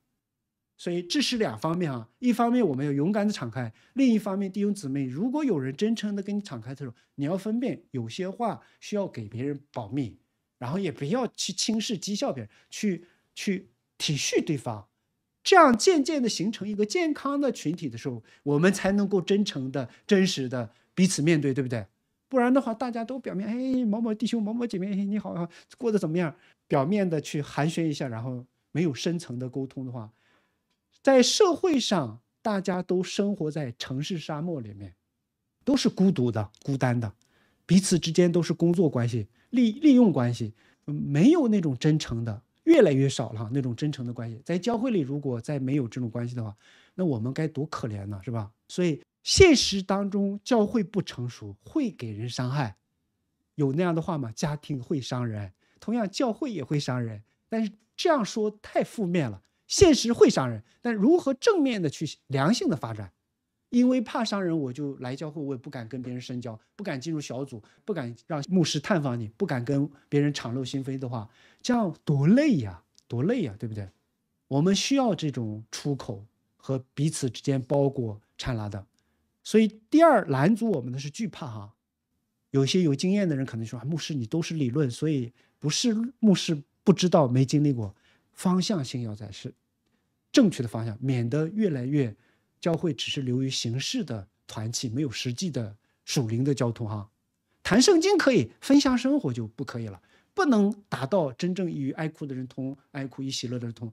所以这是两方面啊，一方面我们要勇敢的敞开，另一方面弟兄姊妹，如果有人真诚的跟你敞开的时候，你要分辨有些话需要给别人保密，然后也不要去轻视讥笑别人，去去体恤对方。这样渐渐的形成一个健康的群体的时候，我们才能够真诚的、真实的彼此面对，对不对？不然的话，大家都表面哎，某某弟兄、某某姐妹，你好，过得怎么样？表面的去寒暄一下，然后没有深层的沟通的话，在社会上，大家都生活在城市沙漠里面，都是孤独的、孤单的，彼此之间都是工作关系、利利用关系，没有那种真诚的。越来越少了那种真诚的关系，在教会里，如果再没有这种关系的话，那我们该多可怜呢，是吧？所以现实当中，教会不成熟会给人伤害，有那样的话吗？家庭会伤人，同样教会也会伤人，但是这样说太负面了。现实会伤人，但如何正面的去良性的发展？因为怕伤人，我就来教会，我也不敢跟别人深交，不敢进入小组，不敢让牧师探访你，不敢跟别人敞露心扉的话，这样多累呀，多累呀，对不对？我们需要这种出口和彼此之间包裹、掺拉的。所以，第二拦阻我们的是惧怕。哈，有些有经验的人可能说：“牧师，你都是理论，所以不是牧师不知道，没经历过，方向性要在是正确的方向，免得越来越。”教会只是流于形式的团契，没有实际的属灵的交通哈。谈圣经可以，分享生活就不可以了，不能达到真正与爱哭的人同爱哭，与喜乐的人同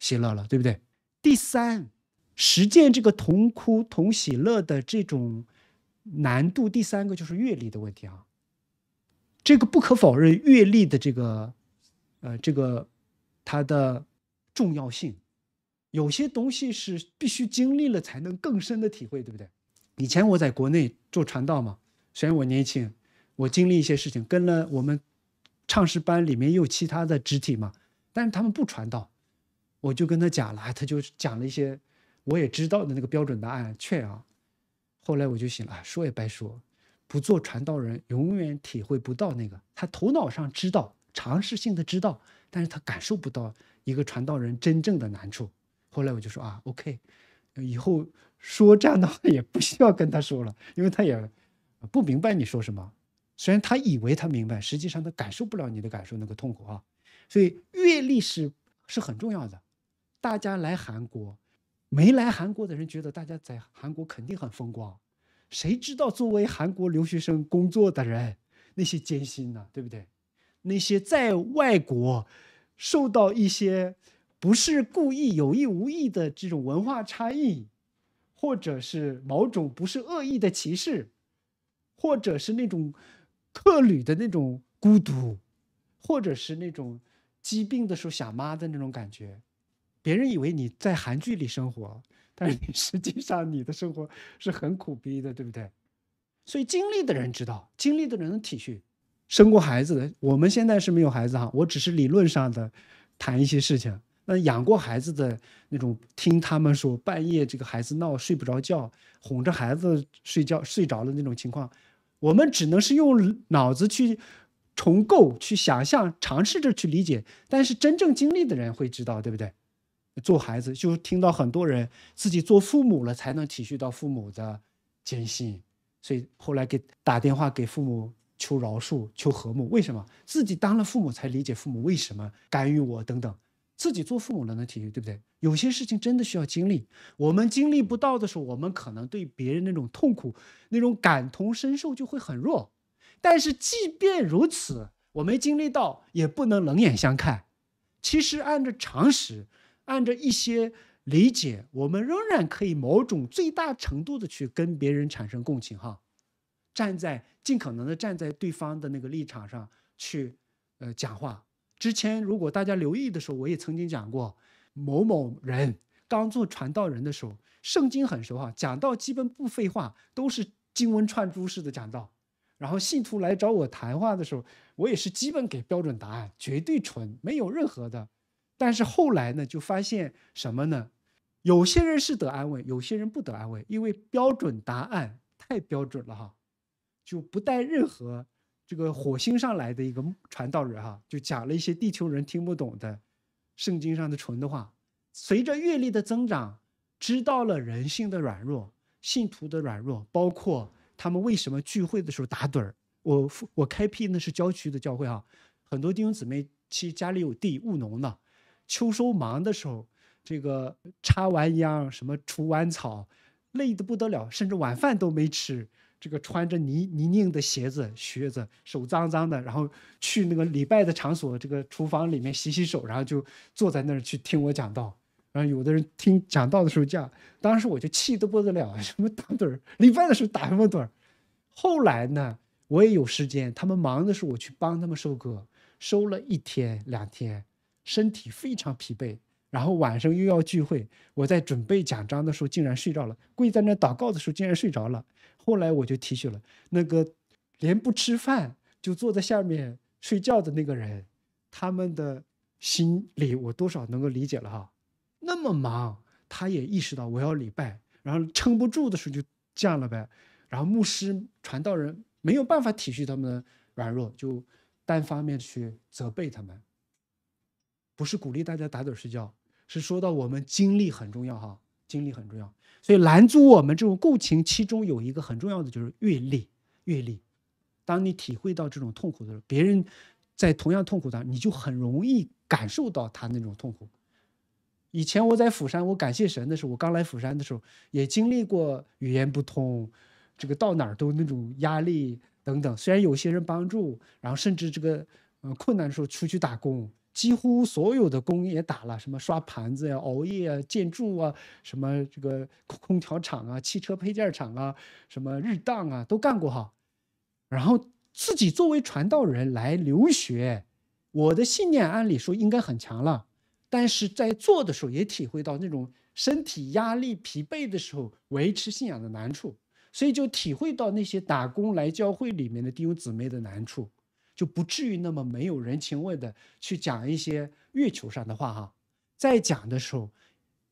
喜乐了，对不对？第三，实践这个同哭同喜乐的这种难度，第三个就是阅历的问题啊。这个不可否认阅历的这个，呃，这个它的重要性。有些东西是必须经历了才能更深的体会，对不对？以前我在国内做传道嘛，虽然我年轻，我经历一些事情，跟了我们唱诗班里面有其他的肢体嘛，但是他们不传道，我就跟他讲了，他就讲了一些我也知道的那个标准答案劝啊。后来我就醒了，说也白说，不做传道人永远体会不到那个。他头脑上知道，尝试性的知道，但是他感受不到一个传道人真正的难处。后来我就说啊，OK，以后说这样的话也不需要跟他说了，因为他也，不明白你说什么。虽然他以为他明白，实际上他感受不了你的感受那个痛苦啊。所以阅历是是很重要的。大家来韩国，没来韩国的人觉得大家在韩国肯定很风光，谁知道作为韩国留学生工作的人那些艰辛呢？对不对？那些在外国受到一些。不是故意有意无意的这种文化差异，或者是某种不是恶意的歧视，或者是那种客旅的那种孤独，或者是那种疾病的时候想妈的那种感觉。别人以为你在韩剧里生活，但是你实际上你的生活是很苦逼的，对不对？所以经历的人知道，经历的人体恤。生过孩子的，我们现在是没有孩子哈，我只是理论上的谈一些事情。那养过孩子的那种，听他们说半夜这个孩子闹睡不着觉，哄着孩子睡觉睡着了那种情况，我们只能是用脑子去重构、去想象、尝试着去理解。但是真正经历的人会知道，对不对？做孩子就听到很多人自己做父母了，才能体恤到父母的艰辛，所以后来给打电话给父母求饶恕、求和睦。为什么自己当了父母才理解父母为什么干预我等等？自己做父母了能体会，对不对？有些事情真的需要经历。我们经历不到的时候，我们可能对别人那种痛苦、那种感同身受就会很弱。但是即便如此，我没经历到也不能冷眼相看。其实按照常识，按照一些理解，我们仍然可以某种最大程度的去跟别人产生共情，哈，站在尽可能的站在对方的那个立场上去，呃，讲话。之前如果大家留意的时候，我也曾经讲过，某某人刚做传道人的时候，圣经很熟哈，讲道基本不废话，都是经文串珠式的讲道。然后信徒来找我谈话的时候，我也是基本给标准答案，绝对纯，没有任何的。但是后来呢，就发现什么呢？有些人是得安慰，有些人不得安慰，因为标准答案太标准了哈，就不带任何。这个火星上来的一个传道人哈，就讲了一些地球人听不懂的圣经上的纯的话。随着阅历的增长，知道了人性的软弱，信徒的软弱，包括他们为什么聚会的时候打盹儿。我我开辟那是郊区的教会哈，很多弟兄姊妹其实家里有地务农的，秋收忙的时候，这个插完秧什么除完草，累得不得了，甚至晚饭都没吃。这个穿着泥泥泞的鞋子、靴子，手脏脏的，然后去那个礼拜的场所，这个厨房里面洗洗手，然后就坐在那儿去听我讲道。然后有的人听讲道的时候这样，当时我就气得不得了，[LAUGHS] 什么打盹儿，礼拜的时候打什么盹儿？后来呢，我也有时间，他们忙的时候我去帮他们收割，收了一天两天，身体非常疲惫。然后晚上又要聚会，我在准备讲章的时候竟然睡着了，跪在那祷告的时候竟然睡着了。后来我就提醒了那个连不吃饭就坐在下面睡觉的那个人，他们的心里我多少能够理解了哈。那么忙，他也意识到我要礼拜，然后撑不住的时候就这样了呗。然后牧师传道人没有办法体恤他们的软弱，就单方面去责备他们，不是鼓励大家打盹睡觉，是说到我们精力很重要哈。经历很重要，所以拦住我们这种共情，其中有一个很重要的就是阅历。阅历，当你体会到这种痛苦的时候，别人在同样痛苦的，你就很容易感受到他那种痛苦。以前我在釜山，我感谢神的时候，我刚来釜山的时候也经历过语言不通，这个到哪儿都那种压力等等。虽然有些人帮助，然后甚至这个呃困难的时候出去打工。几乎所有的工也打了，什么刷盘子呀、熬夜啊、建筑啊、什么这个空调厂啊、汽车配件厂啊、什么日当啊都干过哈。然后自己作为传道人来留学，我的信念按理说应该很强了，但是在做的时候也体会到那种身体压力疲惫的时候维持信仰的难处，所以就体会到那些打工来教会里面的弟兄姊妹的难处。就不至于那么没有人情味的去讲一些月球上的话哈，在讲的时候，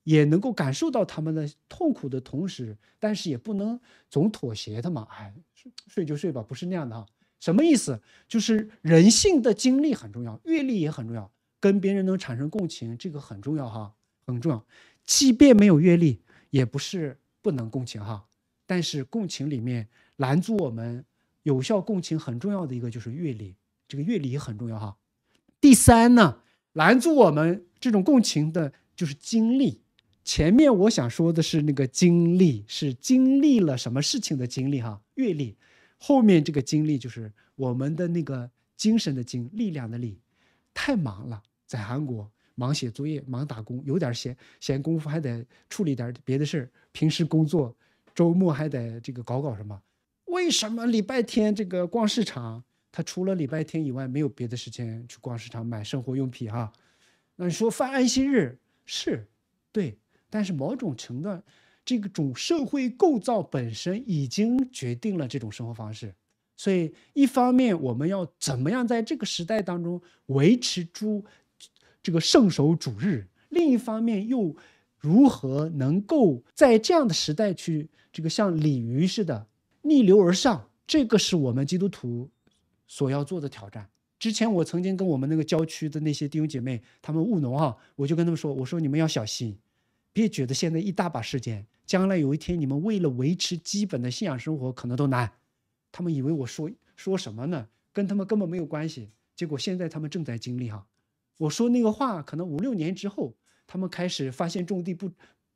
也能够感受到他们的痛苦的同时，但是也不能总妥协的嘛，哎，睡就睡吧，不是那样的哈，什么意思？就是人性的经历很重要，阅历也很重要，跟别人能产生共情，这个很重要哈，很重要。即便没有阅历，也不是不能共情哈，但是共情里面拦住我们。有效共情很重要的一个就是阅历，这个阅历也很重要哈。第三呢，拦住我们这种共情的就是经历。前面我想说的是那个经历，是经历了什么事情的经历哈，阅历。后面这个经历就是我们的那个精神的经，力量的力。太忙了，在韩国忙写作业，忙打工，有点闲闲工夫还得处理点别的事儿。平时工作，周末还得这个搞搞什么。为什么礼拜天这个逛市场？他除了礼拜天以外，没有别的时间去逛市场买生活用品哈。那你说放安息日是对，但是某种程度，这个种社会构造本身已经决定了这种生活方式。所以一方面我们要怎么样在这个时代当中维持住这个圣手主日，另一方面又如何能够在这样的时代去这个像鲤鱼似的？逆流而上，这个是我们基督徒所要做的挑战。之前我曾经跟我们那个郊区的那些弟兄姐妹，他们务农哈，我就跟他们说：“我说你们要小心，别觉得现在一大把时间，将来有一天你们为了维持基本的信仰生活，可能都难。”他们以为我说说什么呢？跟他们根本没有关系。结果现在他们正在经历哈，我说那个话，可能五六年之后，他们开始发现种地不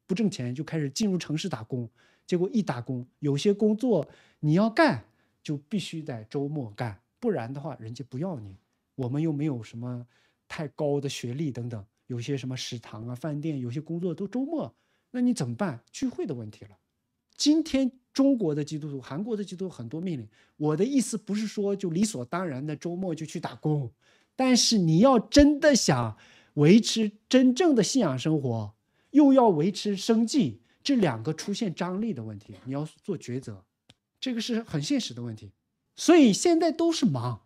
不挣钱，就开始进入城市打工。结果一打工，有些工作你要干，就必须在周末干，不然的话人家不要你。我们又没有什么太高的学历等等，有些什么食堂啊、饭店，有些工作都周末，那你怎么办？聚会的问题了。今天中国的基督徒、韩国的基督徒很多命令，我的意思不是说就理所当然的周末就去打工，但是你要真的想维持真正的信仰生活，又要维持生计。这两个出现张力的问题，你要做抉择，这个是很现实的问题。所以现在都是忙，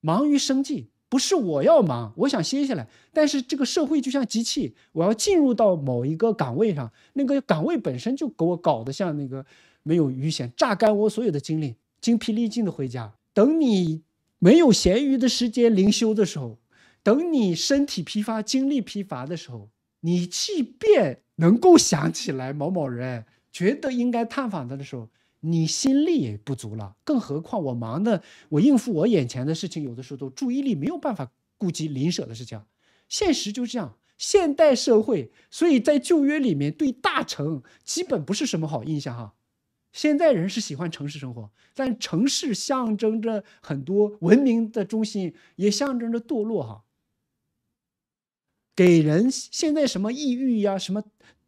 忙于生计，不是我要忙，我想歇下来。但是这个社会就像机器，我要进入到某一个岗位上，那个岗位本身就给我搞得像那个没有余闲，榨干我所有的精力，精疲力尽的回家。等你没有闲余的时间灵修的时候，等你身体疲乏、精力疲乏的时候，你即便。能够想起来某某人，觉得应该探访他的时候，你心力也不足了。更何况我忙的，我应付我眼前的事情，有的时候都注意力没有办法顾及邻舍的事情。现实就这样，现代社会，所以在旧约里面对大城基本不是什么好印象哈。现代人是喜欢城市生活，但城市象征着很多文明的中心，也象征着堕落哈。给人现在什么抑郁呀，什么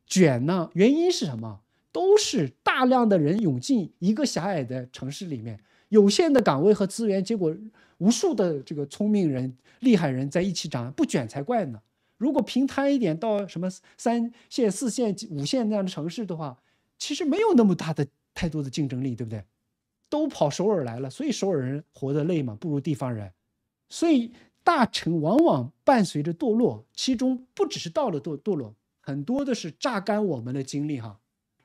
卷呢？原因是什么？都是大量的人涌进一个狭隘的城市里面，有限的岗位和资源，结果无数的这个聪明人、厉害人在一起长，不卷才怪呢。如果平摊一点，到什么三线、四线、五线那样的城市的话，其实没有那么大的太多的竞争力，对不对？都跑首尔来了，所以首尔人活得累嘛，不如地方人，所以。大成往往伴随着堕落，其中不只是道了堕堕落，很多的是榨干我们的精力哈。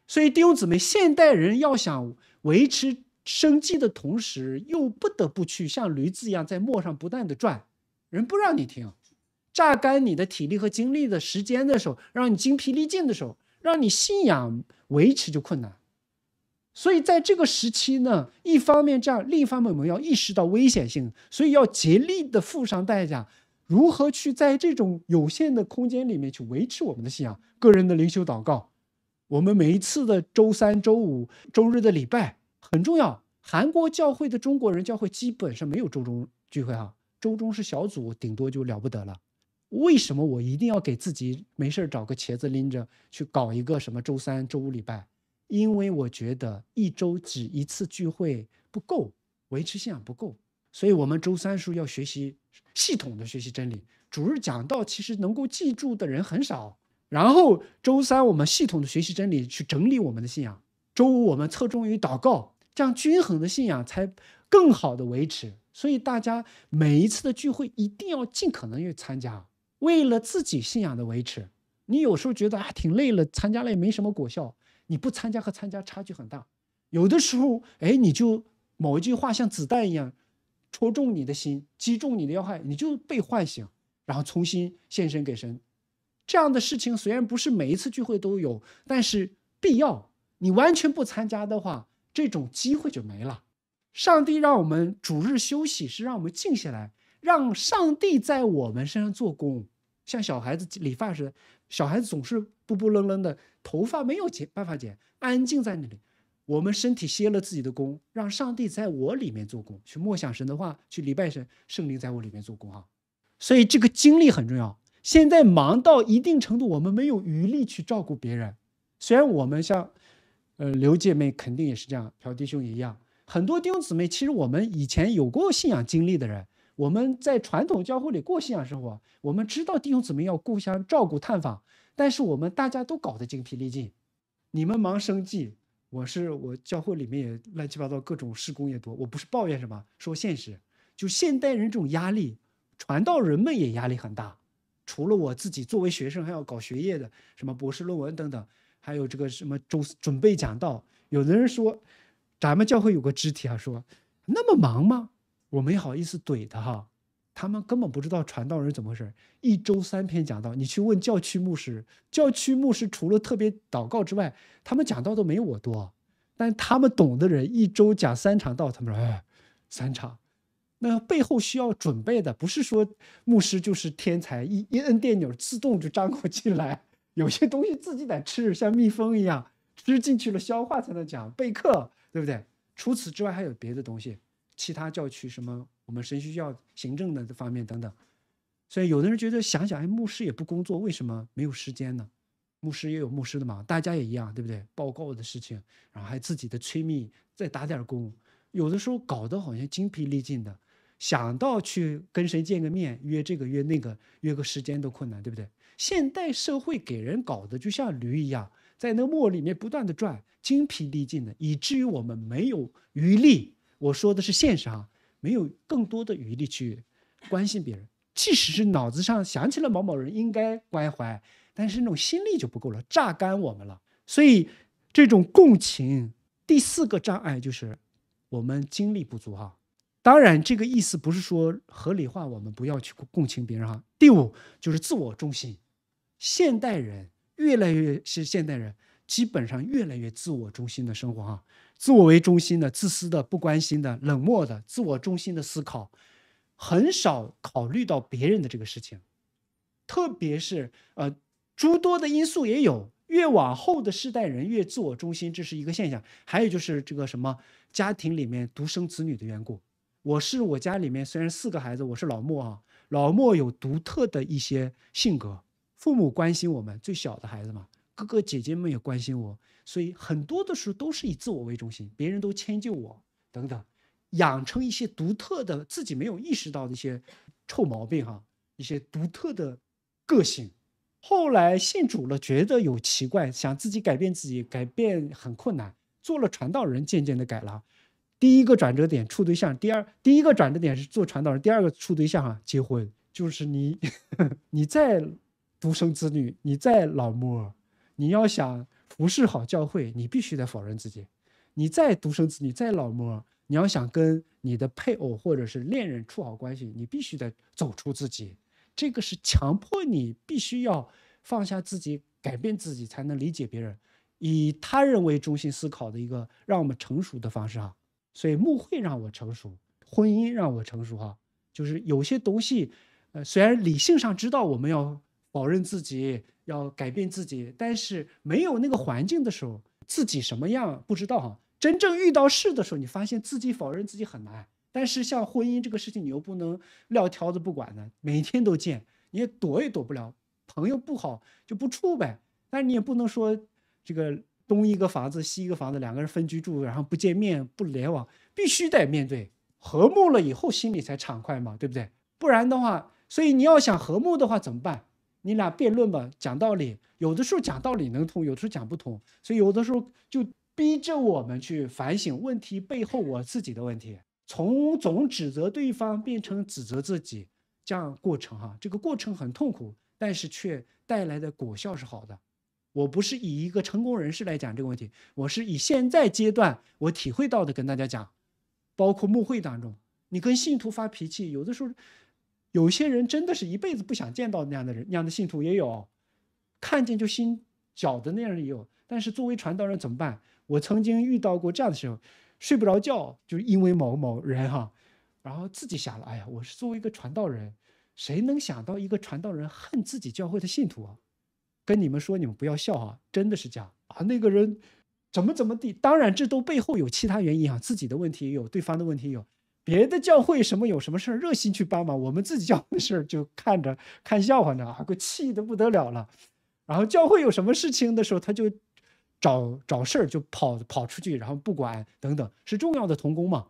所以，弟兄姊妹，现代人要想维持生计的同时，又不得不去像驴子一样在磨上不断的转，人不让你停，榨干你的体力和精力的时间的时候，让你精疲力尽的时候，让你信仰维持就困难。所以在这个时期呢，一方面这样，另一方面我们要意识到危险性，所以要竭力的付上代价。如何去在这种有限的空间里面去维持我们的信仰、个人的灵修祷告？我们每一次的周三、周五、周日的礼拜很重要。韩国教会的中国人教会基本上没有周中聚会哈，周中是小组，顶多就了不得了。为什么我一定要给自己没事儿找个茄子拎着去搞一个什么周三、周五礼拜？因为我觉得一周只一次聚会不够，维持信仰不够，所以我们周三是要学习系统的学习真理。主日讲道其实能够记住的人很少，然后周三我们系统的学习真理，去整理我们的信仰。周五我们侧重于祷告，这样均衡的信仰才更好的维持。所以大家每一次的聚会一定要尽可能去参加，为了自己信仰的维持。你有时候觉得啊挺累了，参加了也没什么果效。你不参加和参加差距很大，有的时候，哎，你就某一句话像子弹一样，戳中你的心，击中你的要害，你就被唤醒，然后重新献身给神。这样的事情虽然不是每一次聚会都有，但是必要。你完全不参加的话，这种机会就没了。上帝让我们主日休息，是让我们静下来，让上帝在我们身上做工，像小孩子理发似的。小孩子总是不不愣愣的，头发没有剪，办法剪，安静在那里。我们身体歇了自己的功，让上帝在我里面做工，去默想神的话，去礼拜神，圣灵在我里面做工哈。所以这个精力很重要。现在忙到一定程度，我们没有余力去照顾别人。虽然我们像，呃，刘姐妹肯定也是这样，朴弟兄也一样，很多弟兄姊妹，其实我们以前有过信仰经历的人。我们在传统教会里过信仰生活，我们知道弟兄姊妹要互相照顾探访，但是我们大家都搞得精疲力尽。你们忙生计，我是我教会里面也乱七八糟，各种事工也多。我不是抱怨什么，说现实，就现代人这种压力，传道人们也压力很大。除了我自己作为学生还要搞学业的，什么博士论文等等，还有这个什么周四准备讲道。有的人说，咱们教会有个肢体啊，说那么忙吗？我没好意思怼他哈，他们根本不知道传道人怎么回事。一周三篇讲道，你去问教区牧师，教区牧师除了特别祷告之外，他们讲道都没我多。但他们懂的人一周讲三场道，他们说哎，三场，那背后需要准备的，不是说牧师就是天才，一一摁电钮自动就张口进来。有些东西自己得吃，像蜜蜂一样吃进去了，消化才能讲备课，对不对？除此之外还有别的东西。其他教区什么，我们神学校行政的这方面等等，所以有的人觉得想想，哎，牧师也不工作，为什么没有时间呢？牧师也有牧师的忙，大家也一样，对不对？报告的事情，然后还自己的催命，再打点工，有的时候搞得好像精疲力尽的，想到去跟谁见个面，约这个约那个，约个时间都困难，对不对？现代社会给人搞得就像驴一样，在那磨里面不断的转，精疲力尽的，以至于我们没有余力。我说的是现实哈，没有更多的余力去关心别人，即使是脑子上想起了某某人应该关怀，但是那种心力就不够了，榨干我们了。所以，这种共情，第四个障碍就是我们精力不足哈。当然，这个意思不是说合理化我们不要去共情别人哈。第五就是自我中心，现代人越来越是现代人。基本上越来越自我中心的生活啊，自我为中心的、自私的、不关心的、冷漠的、自我中心的思考，很少考虑到别人的这个事情。特别是呃，诸多的因素也有，越往后的世代人越自我中心，这是一个现象。还有就是这个什么家庭里面独生子女的缘故。我是我家里面虽然四个孩子，我是老莫啊，老莫有独特的一些性格。父母关心我们最小的孩子嘛。哥哥姐姐们也关心我，所以很多的时候都是以自我为中心，别人都迁就我等等，养成一些独特的自己没有意识到的一些臭毛病哈，一些独特的个性。后来信主了，觉得有奇怪，想自己改变自己，改变很困难。做了传道人，渐渐的改了。第一个转折点处对象，第二，第一个转折点是做传道人，第二个处对象啊，结婚就是你，[LAUGHS] 你再独生子女，你再老默。你要想服侍好教会，你必须得否认自己；你再独生子女，再老么，你要想跟你的配偶或者是恋人处好关系，你必须得走出自己。这个是强迫你必须要放下自己、改变自己，才能理解别人，以他人为中心思考的一个让我们成熟的方式啊。所以牧会让我成熟，婚姻让我成熟哈。就是有些东西，呃，虽然理性上知道我们要。否认自己，要改变自己，但是没有那个环境的时候，自己什么样不知道哈。真正遇到事的时候，你发现自己否认自己很难。但是像婚姻这个事情，你又不能撂挑子不管的，每天都见，你也躲也躲不了。朋友不好就不处呗，但是你也不能说这个东一个房子西一个房子，两个人分居住，然后不见面不联网，必须得面对。和睦了以后心里才畅快嘛，对不对？不然的话，所以你要想和睦的话怎么办？你俩辩论吧，讲道理。有的时候讲道理能通，有的时候讲不通，所以有的时候就逼着我们去反省问题背后我自己的问题，从总指责对方变成指责自己，这样过程哈，这个过程很痛苦，但是却带来的果效是好的。我不是以一个成功人士来讲这个问题，我是以现在阶段我体会到的跟大家讲，包括牧会当中，你跟信徒发脾气，有的时候。有些人真的是一辈子不想见到那样的人，那样的信徒也有，看见就心绞的那样的也有。但是作为传道人怎么办？我曾经遇到过这样的时候，睡不着觉，就是因为某某人哈，然后自己想了，哎呀，我是作为一个传道人，谁能想到一个传道人恨自己教会的信徒啊？跟你们说，你们不要笑啊，真的是假啊，那个人怎么怎么地？当然，这都背后有其他原因啊，自己的问题也有，对方的问题也有。别的教会什么有什么事儿热心去帮忙，我们自己教会的事儿就看着看笑话呢，给我气的不得了了。然后教会有什么事情的时候，他就找找事儿就跑跑出去，然后不管等等，是重要的童工嘛。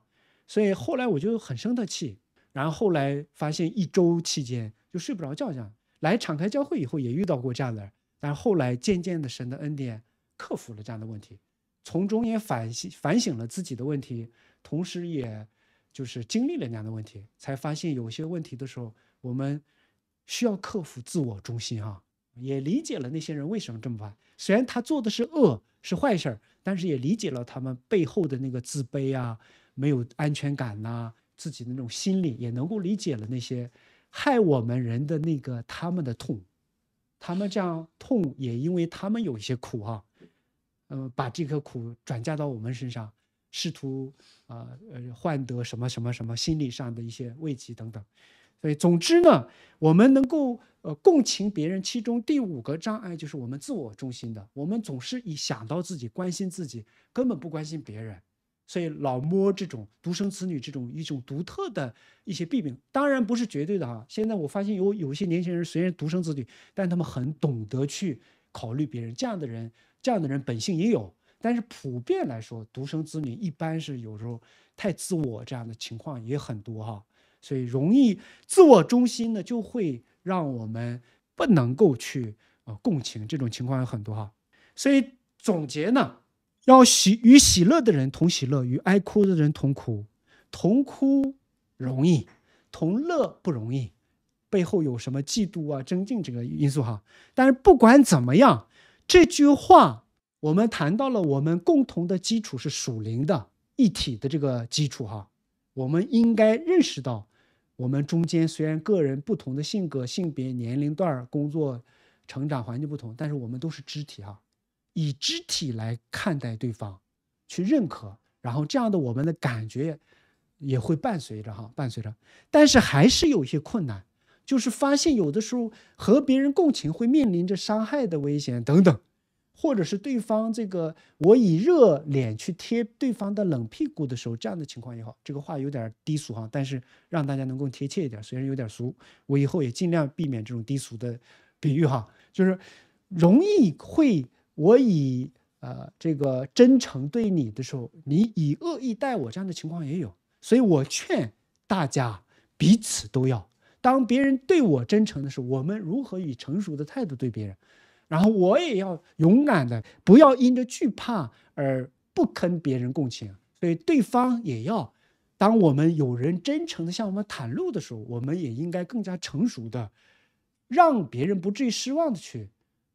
所以后来我就很生他气。然后后来发现一周期间就睡不着觉这样。来敞开教会以后也遇到过这样的，但后来渐渐的神的恩典克服了这样的问题，从中也反省反省了自己的问题，同时也。就是经历了那样的问题，才发现有些问题的时候，我们需要克服自我中心哈，也理解了那些人为什么这么烦。虽然他做的是恶，是坏事儿，但是也理解了他们背后的那个自卑啊，没有安全感呐，自己的那种心理也能够理解了那些害我们人的那个他们的痛，他们这样痛也因为他们有一些苦哈，嗯，把这个苦转嫁到我们身上。试图啊呃换得什么什么什么心理上的一些慰藉等等，所以总之呢，我们能够呃共情别人，其中第五个障碍就是我们自我中心的，我们总是以想到自己关心自己，根本不关心别人，所以老摸这种独生子女这种一种独特的一些弊病，当然不是绝对的哈。现在我发现有有些年轻人虽然独生子女，但他们很懂得去考虑别人，这样的人，这样的人本性也有。但是普遍来说，独生子女一般是有时候太自我这样的情况也很多哈，所以容易自我中心呢，就会让我们不能够去呃共情，这种情况有很多哈。所以总结呢，要喜与喜乐的人同喜乐，与哀哭的人同哭，同哭容易，同乐不容易，背后有什么嫉妒啊、尊敬这个因素哈。但是不管怎么样，这句话。我们谈到了我们共同的基础是属灵的、一体的这个基础，哈，我们应该认识到，我们中间虽然个人不同的性格、性别、年龄段、工作、成长环境不同，但是我们都是肢体，哈，以肢体来看待对方，去认可，然后这样的我们的感觉也会伴随着，哈，伴随着，但是还是有一些困难，就是发现有的时候和别人共情会面临着伤害的危险等等。或者是对方这个我以热脸去贴对方的冷屁股的时候，这样的情况也好，这个话有点低俗哈，但是让大家能够贴切一点，虽然有点俗，我以后也尽量避免这种低俗的比喻哈。就是容易会我以呃这个真诚对你的时候，你以恶意待我这样的情况也有，所以我劝大家彼此都要，当别人对我真诚的时候，我们如何以成熟的态度对别人。然后我也要勇敢的，不要因着惧怕而不跟别人共情。所以对方也要，当我们有人真诚的向我们袒露的时候，我们也应该更加成熟的，让别人不至于失望的去，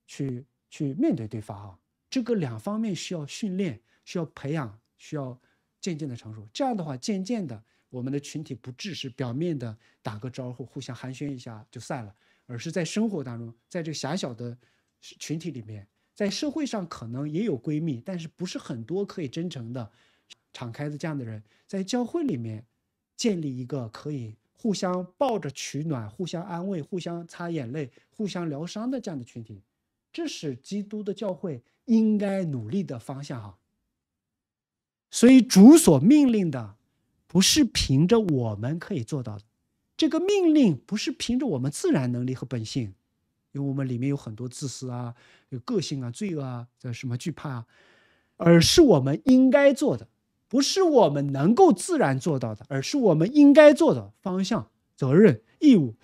去，去面对对方。啊。这个两方面需要训练，需要培养，需要渐渐的成熟。这样的话，渐渐的我们的群体不至是表面的打个招呼、互相寒暄一下就散了，而是在生活当中，在这个狭小的。群体里面，在社会上可能也有闺蜜，但是不是很多可以真诚的、敞开的这样的人。在教会里面，建立一个可以互相抱着取暖、互相安慰、互相擦眼泪、互相疗伤的这样的群体，这是基督的教会应该努力的方向哈。所以主所命令的，不是凭着我们可以做到的，这个命令不是凭着我们自然能力和本性。因为我们里面有很多自私啊，有个性啊，罪恶啊，什么惧怕啊，而是我们应该做的，不是我们能够自然做到的，而是我们应该做的方向、责任、义务，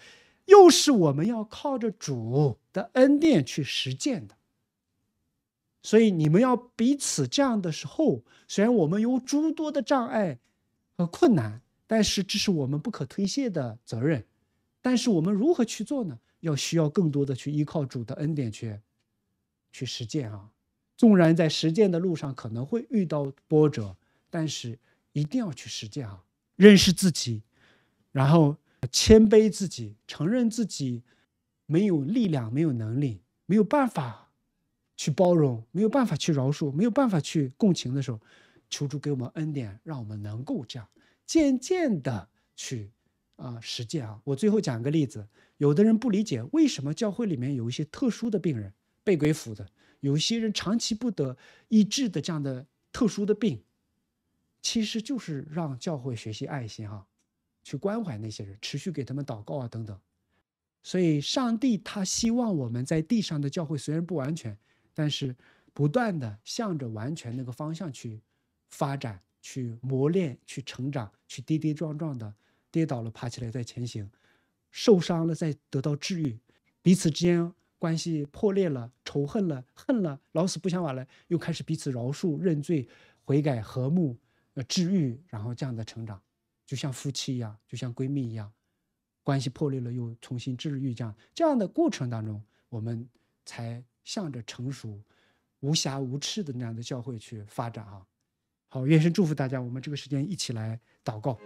又是我们要靠着主的恩典去实践的。所以你们要彼此这样的时候，虽然我们有诸多的障碍和困难，但是这是我们不可推卸的责任。但是我们如何去做呢？要需要更多的去依靠主的恩典去，去实践啊！纵然在实践的路上可能会遇到波折，但是一定要去实践啊！认识自己，然后谦卑自己，承认自己没有力量、没有能力、没有办法去包容、没有办法去饶恕、没有办法去共情的时候，求主给我们恩典，让我们能够这样渐渐的去。啊，实践啊！我最后讲一个例子。有的人不理解为什么教会里面有一些特殊的病人被鬼附的，有一些人长期不得医治的这样的特殊的病，其实就是让教会学习爱心啊，去关怀那些人，持续给他们祷告啊等等。所以，上帝他希望我们在地上的教会虽然不完全，但是不断的向着完全那个方向去发展、去磨练、去成长、去跌跌撞撞的。跌倒了，爬起来再前行；受伤了，再得到治愈；彼此之间关系破裂了、仇恨了、恨了，老死不相往来，又开始彼此饶恕、认罪、悔改、和睦、呃治愈，然后这样的成长，就像夫妻一样，就像闺蜜一样，关系破裂了又重新治愈，这样这样的过程当中，我们才向着成熟、无暇无疵的那样的教会去发展。啊。好，愿神祝福大家，我们这个时间一起来祷告。